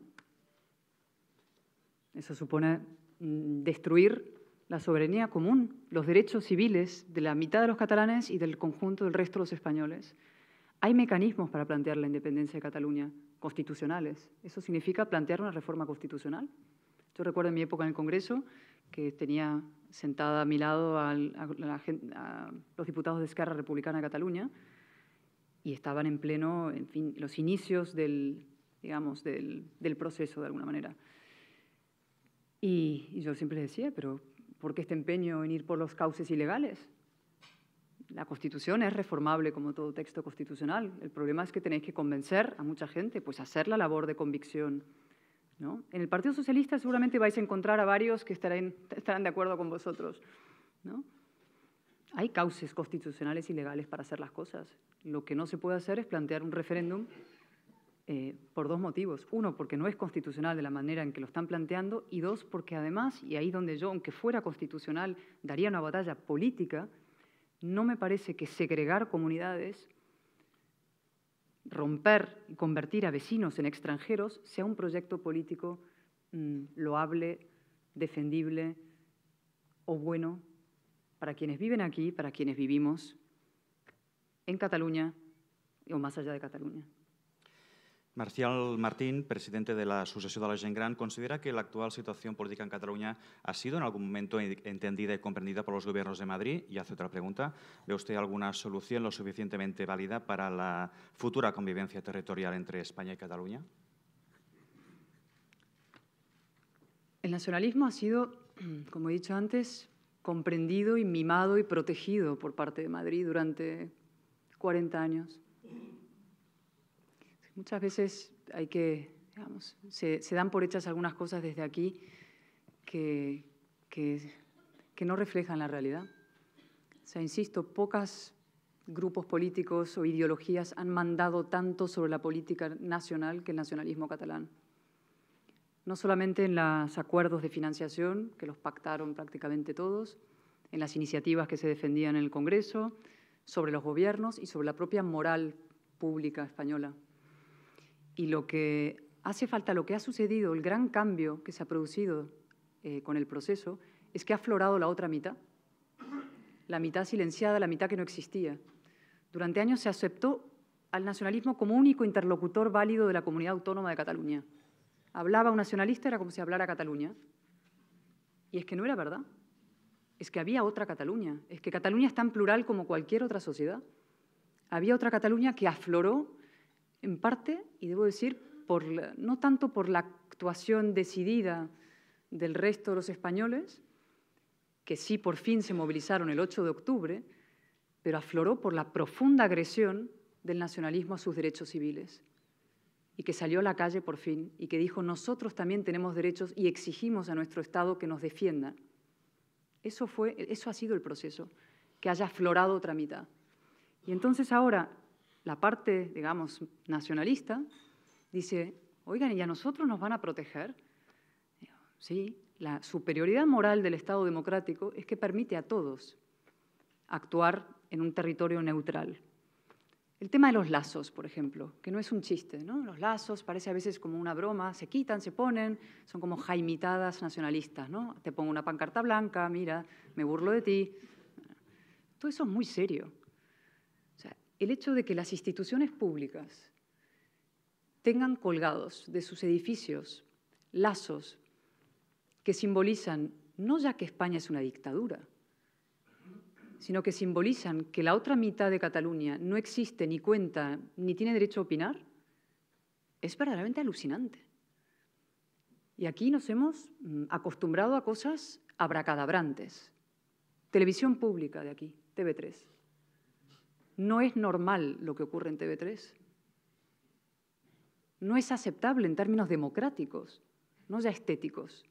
Speaker 3: Eso supone mm, destruir la soberanía común, los derechos civiles de la mitad de los catalanes y del conjunto del resto de los españoles. Hay mecanismos para plantear la independencia de Cataluña, constitucionales. Eso significa plantear una reforma constitucional. Yo recuerdo en mi época en el Congreso que tenía sentada a mi lado a, los diputados de Esquerra Republicana de Cataluña y estaban en pleno, en fin, los inicios del, del, proceso de alguna manera. Y, yo siempre les decía, pero ¿por qué este empeño en ir por los cauces ilegales? La Constitución es reformable como todo texto constitucional. El problema es que tenéis que convencer a mucha gente, pues hacer la labor de convicción en el Partido Socialista seguramente vais a encontrar a varios que estarán, de acuerdo con vosotros. Hay cauces constitucionales y legales para hacer las cosas. Lo que no se puede hacer es plantear un referéndum eh, por dos motivos. Uno, porque no es constitucional de la manera en que lo están planteando, y dos, porque además, y ahí donde yo, aunque fuera constitucional, daría una batalla política, no me parece que segregar comunidades romper y convertir a vecinos en extranjeros sea un proyecto político mm, loable, defendible o bueno para quienes viven aquí, para quienes vivimos en Cataluña o más allá de Cataluña.
Speaker 1: Marcial Martín, presidente de la sucesión de la Gent Gran, considera que la actual situación política en Cataluña ha sido en algún momento entendida y comprendida por los gobiernos de Madrid. Y hace otra pregunta. ¿Ve usted alguna solución lo suficientemente válida para la futura convivencia territorial entre España y Cataluña?
Speaker 3: El nacionalismo ha sido, <clears throat> como he dicho antes, comprendido y mimado y protegido por parte de Madrid durante 40 años muchas veces hay que, digamos, se, dan por hechas algunas cosas desde aquí que, que no reflejan la realidad. O sea, insisto, pocos grupos políticos o ideologías han mandado tanto sobre la política nacional que el nacionalismo catalán. No solamente en los acuerdos de financiación, que los pactaron prácticamente todos, en las iniciativas que se defendían en el Congreso, sobre los gobiernos y sobre la propia moral pública española. Y lo que hace falta, lo que ha sucedido, el gran cambio que se ha producido eh, con el proceso, es que ha aflorado la otra mitad, la mitad silenciada, la mitad que no existía. Durante años se aceptó al nacionalismo como único interlocutor válido de la comunidad autónoma de Cataluña. Hablaba un nacionalista, era como si hablara Cataluña. Y es que no era verdad. Es que había otra Cataluña. Es que Cataluña es tan plural como cualquier otra sociedad. Había otra Cataluña que afloró en parte, y debo decir, no tanto por la actuación decidida del resto de los españoles, que sí por fin se movilizaron el 8 de octubre, pero afloró por la profunda agresión del nacionalismo a sus derechos civiles y que salió a la calle por fin y que dijo nosotros también tenemos derechos y exigimos a nuestro Estado que nos defienda. Eso, fue, eso ha sido el proceso, que haya aflorado otra mitad. Y entonces ahora la parte, digamos, nacionalista, dice, oigan, ¿y a nosotros nos van a proteger? Sí, la superioridad moral del Estado democrático es que permite a todos actuar en un territorio neutral. El tema de los lazos, por ejemplo, que no es un chiste, ¿no? Los lazos parece a veces como una broma, se quitan, se ponen, son como jaimitadas nacionalistas, ¿no? Te pongo una pancarta blanca, mira, me burlo de ti. Todo eso es muy serio el hecho de que las instituciones públicas tengan colgados de sus edificios lazos que simbolizan no ya que España es una dictadura, sino que simbolizan que la otra mitad de Cataluña no existe, ni cuenta, ni tiene derecho a opinar, es verdaderamente alucinante. Y aquí nos hemos mm, acostumbrado a cosas abracadabrantes. Televisión pública de aquí, TV3. No es normal lo que ocurre en TV3. No es aceptable en términos democráticos, no ya estéticos.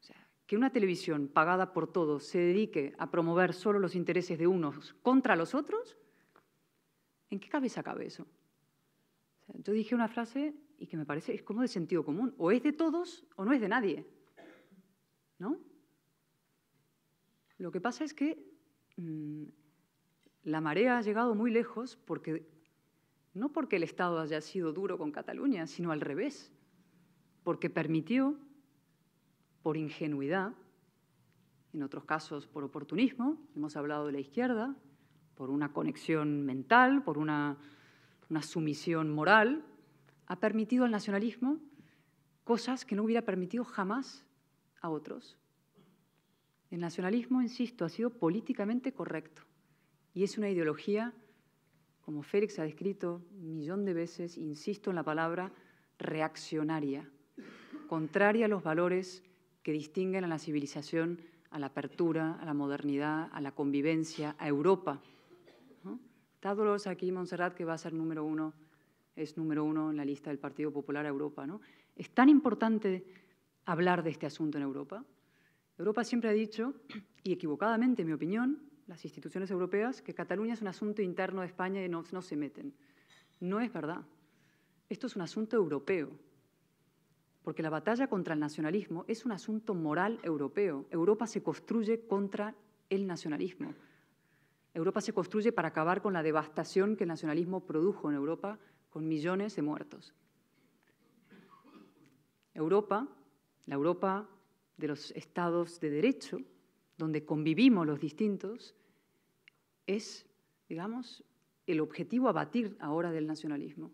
Speaker 3: O sea, que una televisión pagada por todos se dedique a promover solo los intereses de unos contra los otros, ¿en qué cabeza cabe eso? yo dije una frase y que me parece es como de sentido común. O es de todos o no es de nadie. ¿No? Lo que pasa es que mm, la marea ha llegado muy lejos porque, no porque el Estado haya sido duro con Cataluña, sino al revés, porque permitió, por ingenuidad, en otros casos por oportunismo, hemos hablado de la izquierda, por una conexión mental, por una, una sumisión moral, ha permitido al nacionalismo cosas que no hubiera permitido jamás a otros. El nacionalismo, insisto, ha sido políticamente correcto. Y es una ideología, como Félix ha descrito un millón de veces, insisto en la palabra, reaccionaria, contraria a los valores que distinguen a la civilización, a la apertura, a la modernidad, a la convivencia, a Europa. ¿No? Está aquí, Montserrat, que va a ser número uno, es número uno en la lista del Partido Popular a Europa. ¿no? Es tan importante hablar de este asunto en Europa. Europa siempre ha dicho, y equivocadamente en mi opinión, las instituciones europeas que Cataluña es un asunto interno de España y no, se meten. No es verdad. Esto es un asunto europeo, porque la batalla contra el nacionalismo es un asunto moral europeo. Europa se construye contra el nacionalismo. Europa se construye para acabar con la devastación que el nacionalismo produjo en Europa con millones de muertos. Europa, la Europa de los estados de derecho, donde convivimos los distintos, es, digamos, el objetivo a batir ahora del nacionalismo.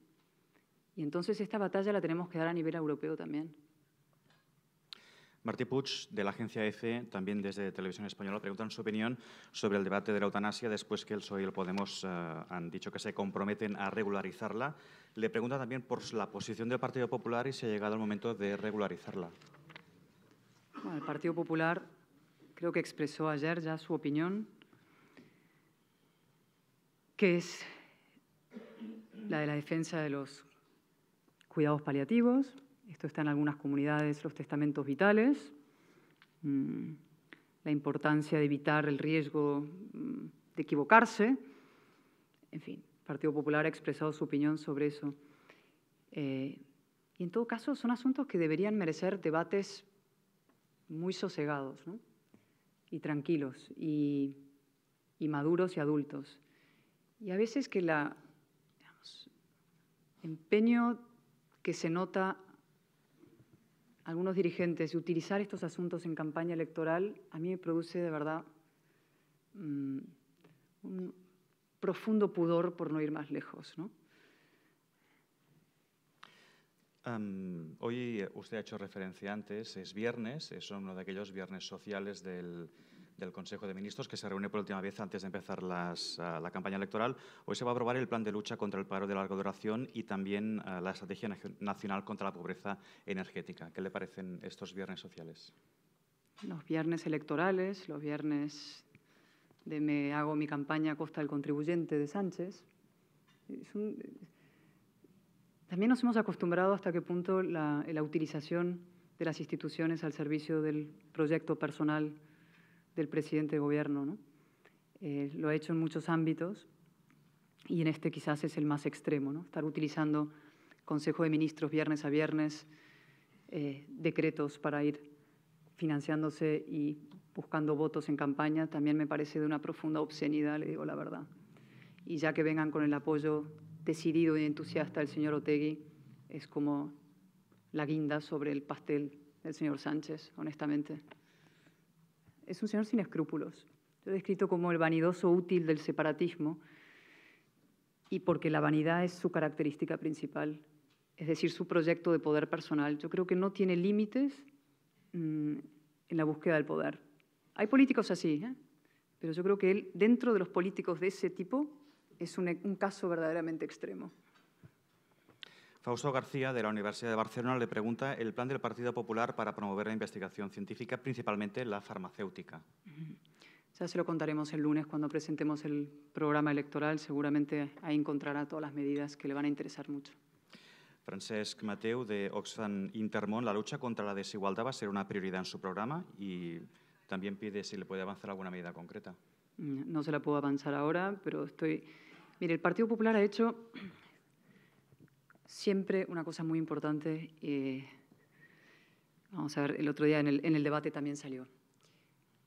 Speaker 3: Y entonces esta batalla la tenemos que dar a nivel europeo también.
Speaker 1: Martí Puig, de la agencia EFE, también desde Televisión Española, preguntan su opinión sobre el debate de la eutanasia después que el PSOE y el Podemos eh, han dicho que se comprometen a regularizarla. Le pregunta también por la posición del Partido Popular y si ha llegado el momento de regularizarla.
Speaker 3: Bueno, el Partido Popular creo que expresó ayer ya su opinión, que es la de la defensa de los cuidados paliativos. Esto está en algunas comunidades, los testamentos vitales, mm, la importancia de evitar el riesgo mm, de equivocarse. En fin, el Partido Popular ha expresado su opinión sobre eso. Eh, y en todo caso, son asuntos que deberían merecer debates muy sosegados. ¿no? y tranquilos y, maduros y adultos. Y a veces que la empeño que se nota algunos dirigentes de utilizar estos asuntos en campaña electoral a mí me produce de verdad mm, un profundo pudor por no ir más lejos, ¿no?
Speaker 1: hoy usted ha hecho referencia antes, es viernes, es uno de aquellos viernes sociales del, Consejo de Ministros que se reúne por última vez antes de empezar ah, la campaña electoral. Hoy se va a aprobar el plan de lucha contra el paro de larga duración y también ah, la estrategia nacional contra la pobreza energética. ¿Qué le parecen estos viernes sociales?
Speaker 3: Los viernes electorales, los viernes de me hago mi campaña a costa del contribuyente de Sánchez. Es un, también nos hemos acostumbrado hasta qué punto la, utilización de las instituciones al servicio del proyecto personal del presidente de gobierno. ¿no? Eh, lo ha hecho en muchos ámbitos y en este quizás es el más extremo, ¿no? estar utilizando Consejo de Ministros viernes a viernes, eh, decretos para ir financiándose y buscando votos en campaña, también me parece de una profunda obscenidad, le digo la verdad. Y ya que vengan con el apoyo decidido y entusiasta el señor Otegui es como la guinda sobre el pastel del señor Sánchez, honestamente. Es un señor sin escrúpulos. Lo he descrito como el vanidoso útil del separatismo y porque la vanidad es su característica principal, es decir, su proyecto de poder personal. Yo creo que no tiene límites mm, en la búsqueda del poder. Hay políticos así, ¿eh? pero yo creo que él, dentro de los políticos de ese tipo, es e, un, caso verdaderamente extremo.
Speaker 1: Fausto García, de la Universidad de Barcelona, le pregunta el plan del Partido Popular para promover la investigación científica, principalmente la farmacéutica.
Speaker 3: Ya se lo contaremos el lunes cuando presentemos el programa electoral. Seguramente ahí encontrará todas las medidas que le van a interesar mucho.
Speaker 1: Francesc Mateu, de Oxfam Intermón, la lucha contra la desigualdad va a ser una prioridad en su programa y también pide si le puede avanzar alguna medida
Speaker 3: concreta. Mm, no se la puedo avanzar ahora, pero estoy Mire, el Partido Popular ha hecho siempre una cosa muy importante. vamos a ver, el otro día en el, en el debate también salió.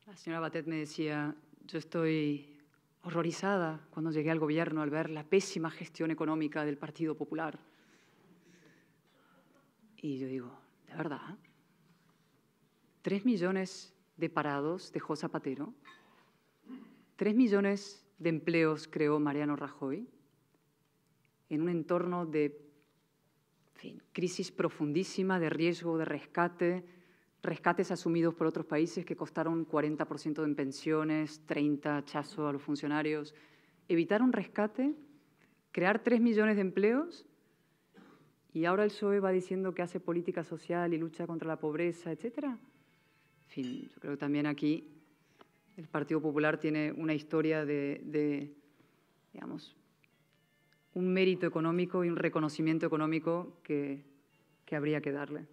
Speaker 3: La señora Batet me decía, yo estoy horrorizada cuando llegué al gobierno al ver la pésima gestión económica del Partido Popular. Y yo digo, ¿de verdad? ¿Tres millones de parados dejó Zapatero? ¿Tres millones de empleos creó Mariano Rajoy en un entorno de crisis profundísima, de riesgo, de rescate, rescates asumidos por otros países que costaron 40% en pensiones, 30 chazo a los funcionarios. Evitar un rescate, crear 3 millones de empleos y ahora el PSOE va diciendo que hace política social y lucha contra la pobreza, etcétera En fin, yo creo también aquí el Partido Popular tiene una historia de, digamos, un mérito económico y un reconocimiento económico que, habría que darle.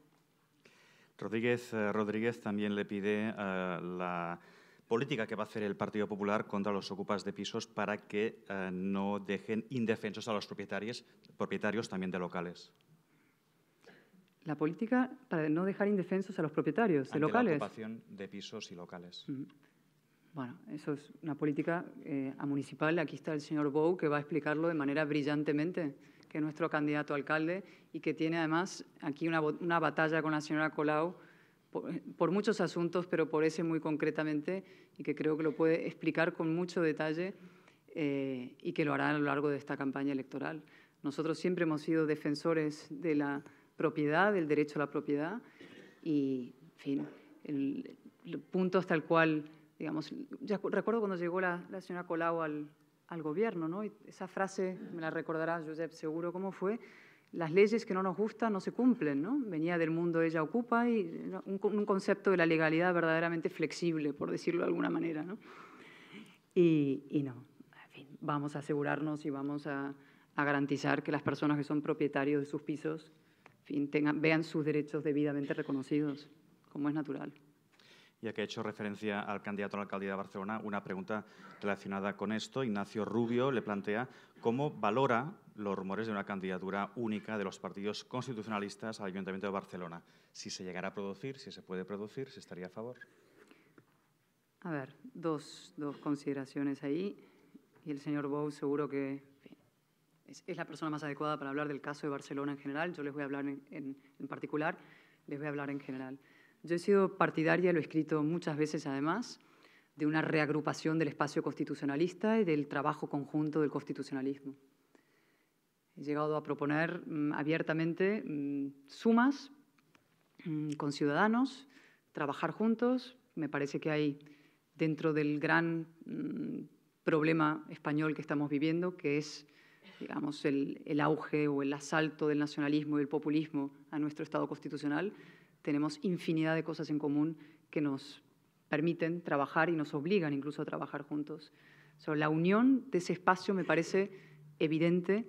Speaker 1: Rodríguez, eh, Rodríguez también le pide eh, la política que va a hacer el Partido Popular contra los ocupas de pisos para que eh, no dejen indefensos a los propietarios, propietarios también de locales.
Speaker 3: La política para no dejar indefensos a los propietarios de locales. La
Speaker 1: ocupación de pisos y locales.
Speaker 3: Bueno, eso es una política eh, a municipal. Aquí está el señor Bou, que va a explicarlo de manera brillantemente, que es nuestro candidato a alcalde y que tiene además aquí una, batalla con la señora Colau por, muchos asuntos, pero por ese muy concretamente y que creo que lo puede explicar con mucho detalle eh, y que lo hará a lo largo de esta campaña electoral. Nosotros siempre hemos sido defensores de la propiedad, del derecho a la propiedad y, en fin, el punto hasta el cual ya recuerdo cuando llegó la, señora Colau al, gobierno, Y esa frase me la recordará Josep seguro cómo fue, las leyes que no nos gustan no se cumplen, Venía del mundo ella ocupa y un, concepto de la legalidad verdaderamente flexible, por decirlo de alguna manera, Y, no, vamos a asegurarnos y vamos a, garantizar que las personas que son propietarios de sus pisos vean sus derechos debidamente reconocidos, como es natural
Speaker 1: ya que ha hecho referencia al candidato a la alcaldía de Barcelona, una pregunta relacionada con esto. Ignacio Rubio le plantea cómo valora los rumores de una candidatura única de los partidos constitucionalistas al Ayuntamiento de Barcelona. Si se llegará a producir, si se puede producir, si estaría a favor.
Speaker 3: A ver, dos, dos consideraciones ahí. Y el señor Bou seguro que es, la persona más adecuada para hablar del caso de Barcelona en general. Yo les voy a hablar en, en particular, les voy a hablar en general. Yo he sido partidaria, lo he escrito muchas veces además, de una reagrupación del espacio constitucionalista y del trabajo conjunto del constitucionalismo. He llegado a proponer mm, abiertamente mm, sumas mm, con ciudadanos, trabajar juntos. Me parece que hay dentro del gran problema español que estamos viviendo, que es digamos, el, el auge o el asalto del nacionalismo y el populismo a nuestro Estado constitucional, tenemos infinidad de cosas en común que nos permiten trabajar y nos obligan incluso a trabajar juntos. la unión de ese espacio me parece evidente,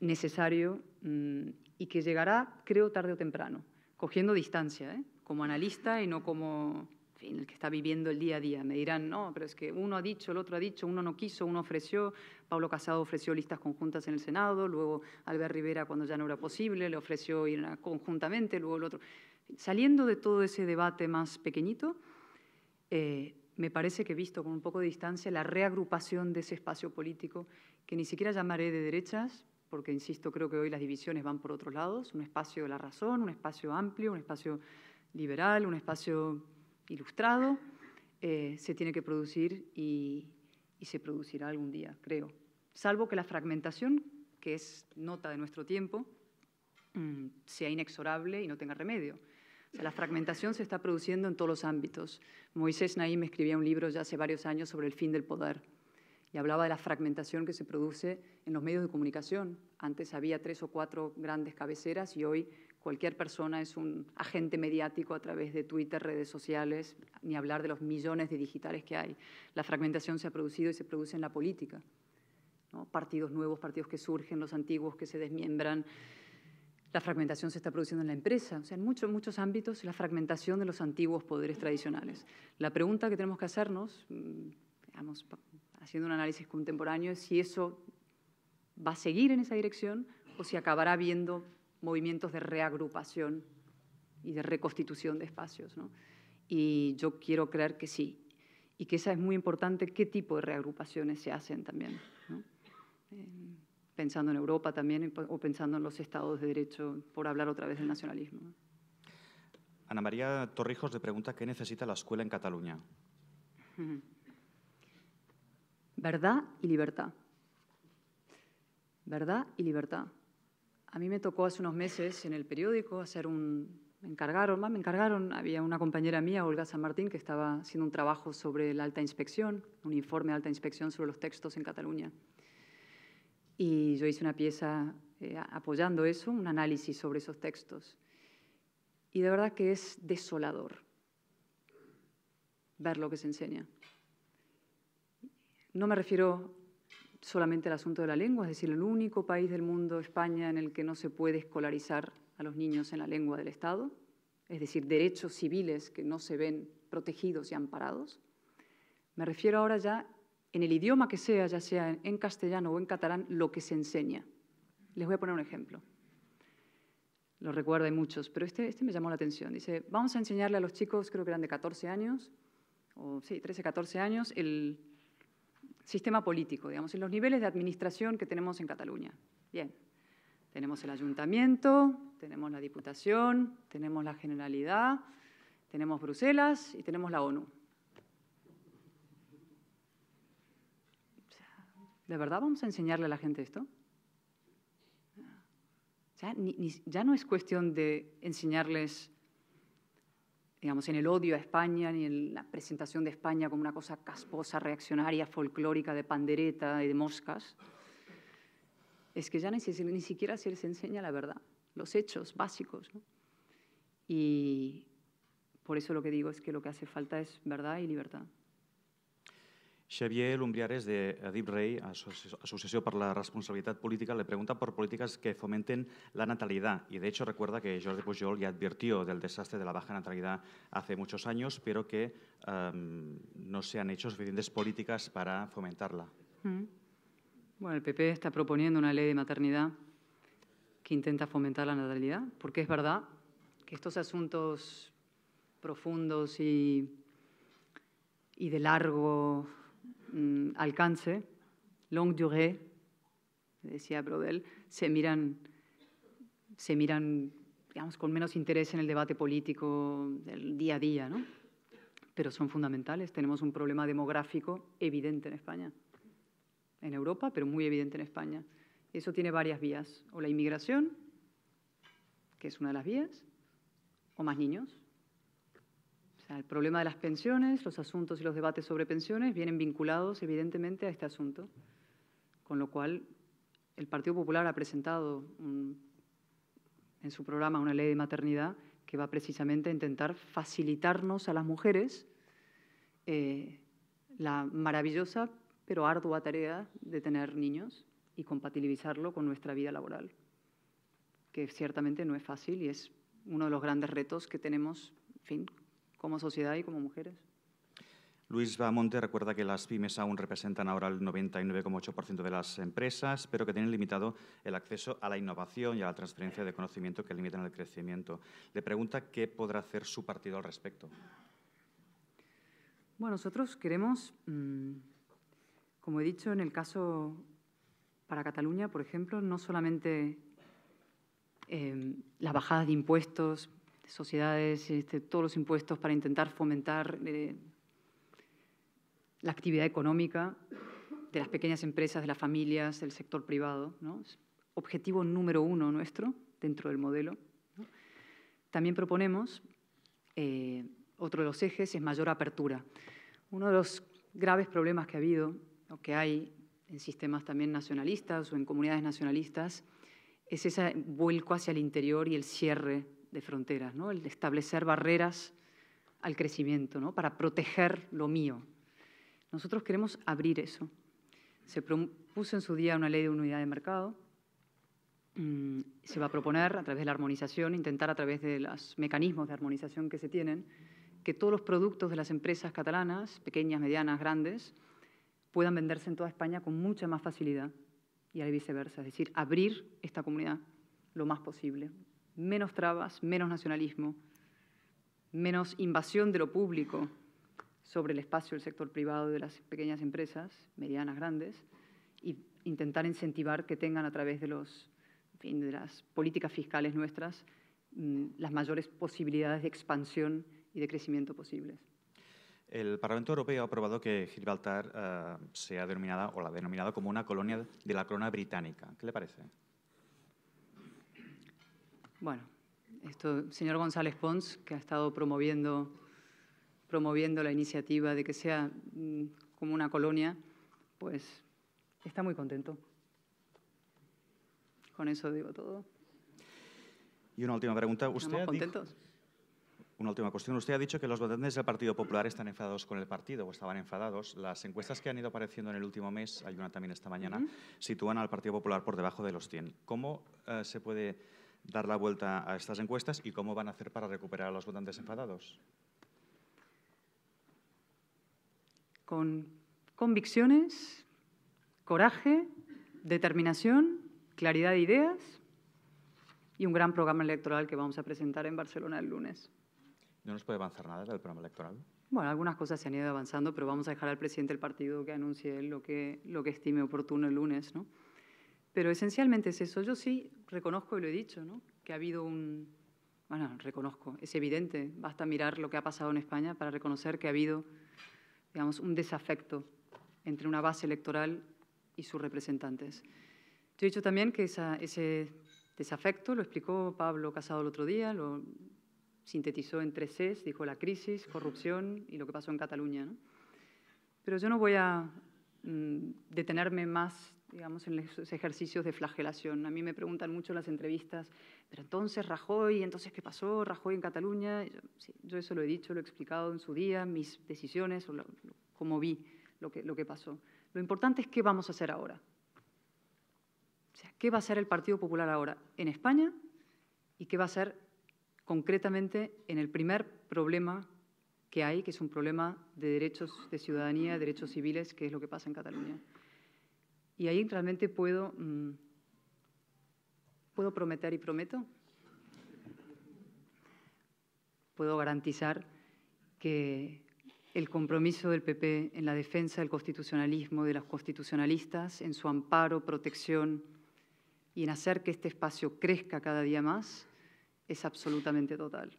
Speaker 3: necesario mm, y que llegará, creo, tarde o temprano, cogiendo distancia, ¿eh? como analista y no como el que está viviendo el día a día. Me dirán, no, pero es que uno ha dicho, el otro ha dicho, uno no quiso, uno ofreció. Pablo Casado ofreció listas conjuntas en el Senado, luego Albert Rivera, cuando ya no era posible, le ofreció ir conjuntamente, luego el otro. Saliendo de todo ese debate más pequeñito, eh, me parece que he visto con un poco de distancia la reagrupación de ese espacio político, que ni siquiera llamaré de derechas, porque insisto, creo que hoy las divisiones van por otros lados, un espacio de la razón, un espacio amplio, un espacio liberal, un espacio ilustrado, eh, se tiene que producir y se producirá algún día, creo. Salvo que la fragmentación, que es nota de nuestro tiempo, mm, sea inexorable y no tenga remedio la fragmentación se está produciendo en todos los ámbitos. Moisés Naim escribía un libro ya hace varios años sobre el fin del poder y hablaba de la fragmentación que se produce en los medios de comunicación. Antes había tres o cuatro grandes cabeceras y hoy cualquier persona es un agente mediático a través de Twitter, redes sociales, ni hablar de los millones de digitales que hay. La fragmentación se ha producido y se produce en la política. Partidos nuevos, partidos que surgen, los antiguos que se desmiembran. La fragmentación se está produciendo en la empresa, o sea, en muchos, muchos ámbitos, la fragmentación de los antiguos poderes tradicionales. La pregunta que tenemos que hacernos, mm, digamos, haciendo un análisis contemporáneo, es si eso va a seguir en esa dirección o si acabará habiendo movimientos de reagrupación y de reconstitución de espacios. Y yo quiero creer que sí, y que esa es muy importante, qué tipo de reagrupaciones se hacen también. ¿no? Eh, pensando en Europa también o pensando en los estados de derecho, por hablar otra vez del nacionalismo.
Speaker 1: Ana María Torrijos le pregunta qué necesita la escuela en Cataluña.
Speaker 3: <laughs> Verdad y libertad. Verdad y libertad. A mí me tocó hace unos meses en el periódico hacer un... Me encargaron, me encargaron, había una compañera mía, Olga San Martín, que estaba haciendo un trabajo sobre la alta inspección, un informe de alta inspección sobre los textos en Cataluña. Y yo hice una pieza eh, apoyando eso, un análisis sobre esos textos. Y de verdad que es desolador ver lo que se enseña. No me refiero solamente al asunto de la lengua, es decir, el único país del mundo, España, en el que no se puede escolarizar a los niños en la lengua del Estado, es decir, derechos civiles que no se ven protegidos y amparados. Me refiero ahora ya en el idioma que sea, ya sea en castellano o en catalán, lo que se enseña. Les voy a poner un ejemplo. Lo recuerdo, hay muchos, pero este, este me llamó la atención. Dice, vamos a enseñarle a los chicos, creo que eran de 14 años, o sí, 13, 14 años, el sistema político, digamos, en los niveles de administración que tenemos en Cataluña. Bien, tenemos el ayuntamiento, tenemos la diputación, tenemos la generalidad, tenemos Bruselas y tenemos la ONU. ¿De verdad vamos a enseñarle a la gente esto? Ya, no es cuestión de enseñarles, digamos, en el odio a España, ni en la presentación de España como una cosa casposa, reaccionaria, folclórica, de pandereta y de moscas. Es que ya ni, siquiera se les enseña la verdad, los hechos básicos. Y por eso lo que digo es que lo que hace falta es verdad y libertad.
Speaker 1: Xavier Lumbriares, de Adib Rey, Asociación para la Responsabilidad Política, le pregunta por políticas que fomenten la natalidad. Y de hecho recuerda que Jordi Pujol ya advirtió del desastre de la baja natalidad hace muchos años, pero que ehm, no se han hecho suficientes políticas para fomentarla.
Speaker 3: Mm. Bueno, el PP está proponiendo una ley de maternidad que intenta fomentar la natalidad, porque es verdad que estos asuntos profundos y, y de largo Mm, alcance, long durée, decía Brodel, se miran, se miran digamos, con menos interés en el debate político del día a día, ¿no? pero son fundamentales. Tenemos un problema demográfico evidente en España, en Europa, pero muy evidente en España. Eso tiene varias vías, o la inmigración, que es una de las vías, o más niños, el problema de las pensiones, los asuntos y los debates sobre pensiones vienen vinculados evidentemente a este asunto, con lo cual el Partido Popular ha presentado en su programa una ley de maternidad que va precisamente a intentar facilitarnos a las mujeres eh, la maravillosa pero ardua tarea de tener niños y compatibilizarlo con nuestra vida laboral, que ciertamente no es fácil y es uno de los grandes retos que tenemos, en fin, como sociedad y como mujeres.
Speaker 1: Luis Bamonte recuerda que las pymes aún representan ahora el 99,8% de las empresas, pero que tienen limitado el acceso a la innovación y a la transferencia de conocimiento que limitan el crecimiento. Le pregunta qué podrá hacer su partido al respecto.
Speaker 3: Bueno, nosotros queremos, mm, como he dicho, en el caso para Cataluña, por ejemplo, no solamente eh, la bajada de impuestos sociedades, este, todos los impuestos para intentar fomentar eh, la actividad económica de las pequeñas empresas, de las familias, del sector privado. ¿no? Es objetivo número uno nuestro dentro del modelo. También proponemos, eh, otro de los ejes es mayor apertura. Uno de los graves problemas que ha habido o que hay en sistemas también nacionalistas o en comunidades nacionalistas es ese vuelco hacia el interior y el cierre de fronteras, ¿no? el establecer barreras al crecimiento, para proteger lo mío. Nosotros queremos abrir eso. Se propuso en su día una ley de unidad de mercado. Mm, se va a proponer a través de la armonización, intentar a través de los mecanismos de armonización que se tienen, que todos los productos de las empresas catalanas, pequeñas, medianas, grandes, puedan venderse en toda España con mucha más facilidad y al viceversa, es decir, abrir esta comunidad lo más posible, menos trabas, menos nacionalismo, menos invasión de lo público sobre el espacio del sector privado de las pequeñas empresas, medianas, grandes, e intentar incentivar que tengan a través de, las políticas fiscales nuestras mm, las mayores posibilidades de expansión y de crecimiento posibles.
Speaker 1: El Parlamento Europeo ha aprobado que Gibraltar eh, sea denominada o la denominado como una colonia de la corona británica. ¿Qué le parece?
Speaker 3: Bueno, esto, señor González Pons, que ha estado promoviendo, promoviendo la iniciativa de que sea mm, como una colonia, pues está muy contento. Con eso digo todo.
Speaker 1: Y una última pregunta. ¿Usted ¿Estamos contentos? una última cuestión. Usted ha dicho que los votantes del Partido Popular están enfadados con el partido o estaban enfadados. Las encuestas que han ido apareciendo en el último mes, hay una también esta mañana, sitúan al Partido Popular por debajo de los 100. ¿Cómo eh, se puede dar la vuelta a estas encuestas y cómo van a hacer para recuperar a los votantes enfadados?
Speaker 3: Con convicciones, coraje, determinación, claridad de ideas y un gran programa electoral que vamos a presentar en Barcelona el lunes.
Speaker 1: ¿No nos puede avanzar nada del programa electoral?
Speaker 3: Bueno, algunas cosas se han ido avanzando, pero vamos a dejar al presidente del partido que anuncie lo que, lo que estime oportuno el lunes, ¿no? Pero esencialmente es eso. Yo sí reconozco, y lo he dicho, ¿no? que ha habido un... Bueno, reconozco, es evidente, basta mirar lo que ha pasado en España para reconocer que ha habido, digamos, un desafecto entre una base electoral y sus representantes. Yo he dicho también que ese desafecto lo explicó Pablo Casado el otro día, lo sintetizó en tres Cs, dijo la crisis, corrupción y lo que pasó en Cataluña. Pero yo no voy a mm, detenerme más digamos, en los ejercicios de flagelación. A mí me preguntan mucho en las entrevistas, pero entonces Rajoy, entonces ¿qué pasó? Rajoy en Cataluña. Yo, eso lo he dicho, lo he explicado en su día, mis decisiones, o cómo vi lo que, lo que pasó. Lo importante es qué vamos a hacer ahora. O sea, ¿qué va a hacer el Partido Popular ahora en España y qué va a hacer concretamente en el primer problema que hay, que es un problema de derechos de ciudadanía, derechos civiles, que es lo que pasa en Cataluña? Y ahí realmente puedo, mm, puedo prometer y prometo. Puedo garantizar que el compromiso del PP en la defensa del constitucionalismo, de los constitucionalistas, en su amparo, protección y en hacer que este espacio crezca cada día más, es absolutamente total.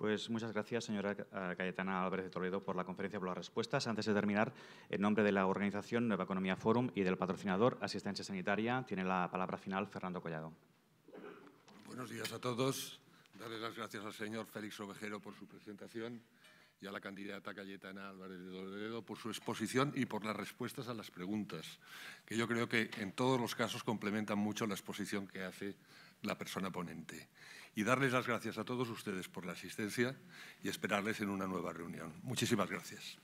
Speaker 1: Pues muchas gracias, señora Cayetana Álvarez de Toledo, por la conferencia, y por las respuestas. Antes de terminar, en nombre de la organización Nueva Economía Forum y del patrocinador Asistencia Sanitaria, tiene la palabra final Fernando Collado. Buenos días a todos. Darle las gracias al señor Félix Ovejero por su presentación y a la candidata Cayetana Álvarez de Toledo por su exposición y por las respuestas a las preguntas, que yo creo que en todos los casos complementan mucho la exposición que hace la persona ponente y darles las gracias a todos ustedes por la asistencia y esperarles en una nueva reunión.
Speaker 3: Muchísimas gracias.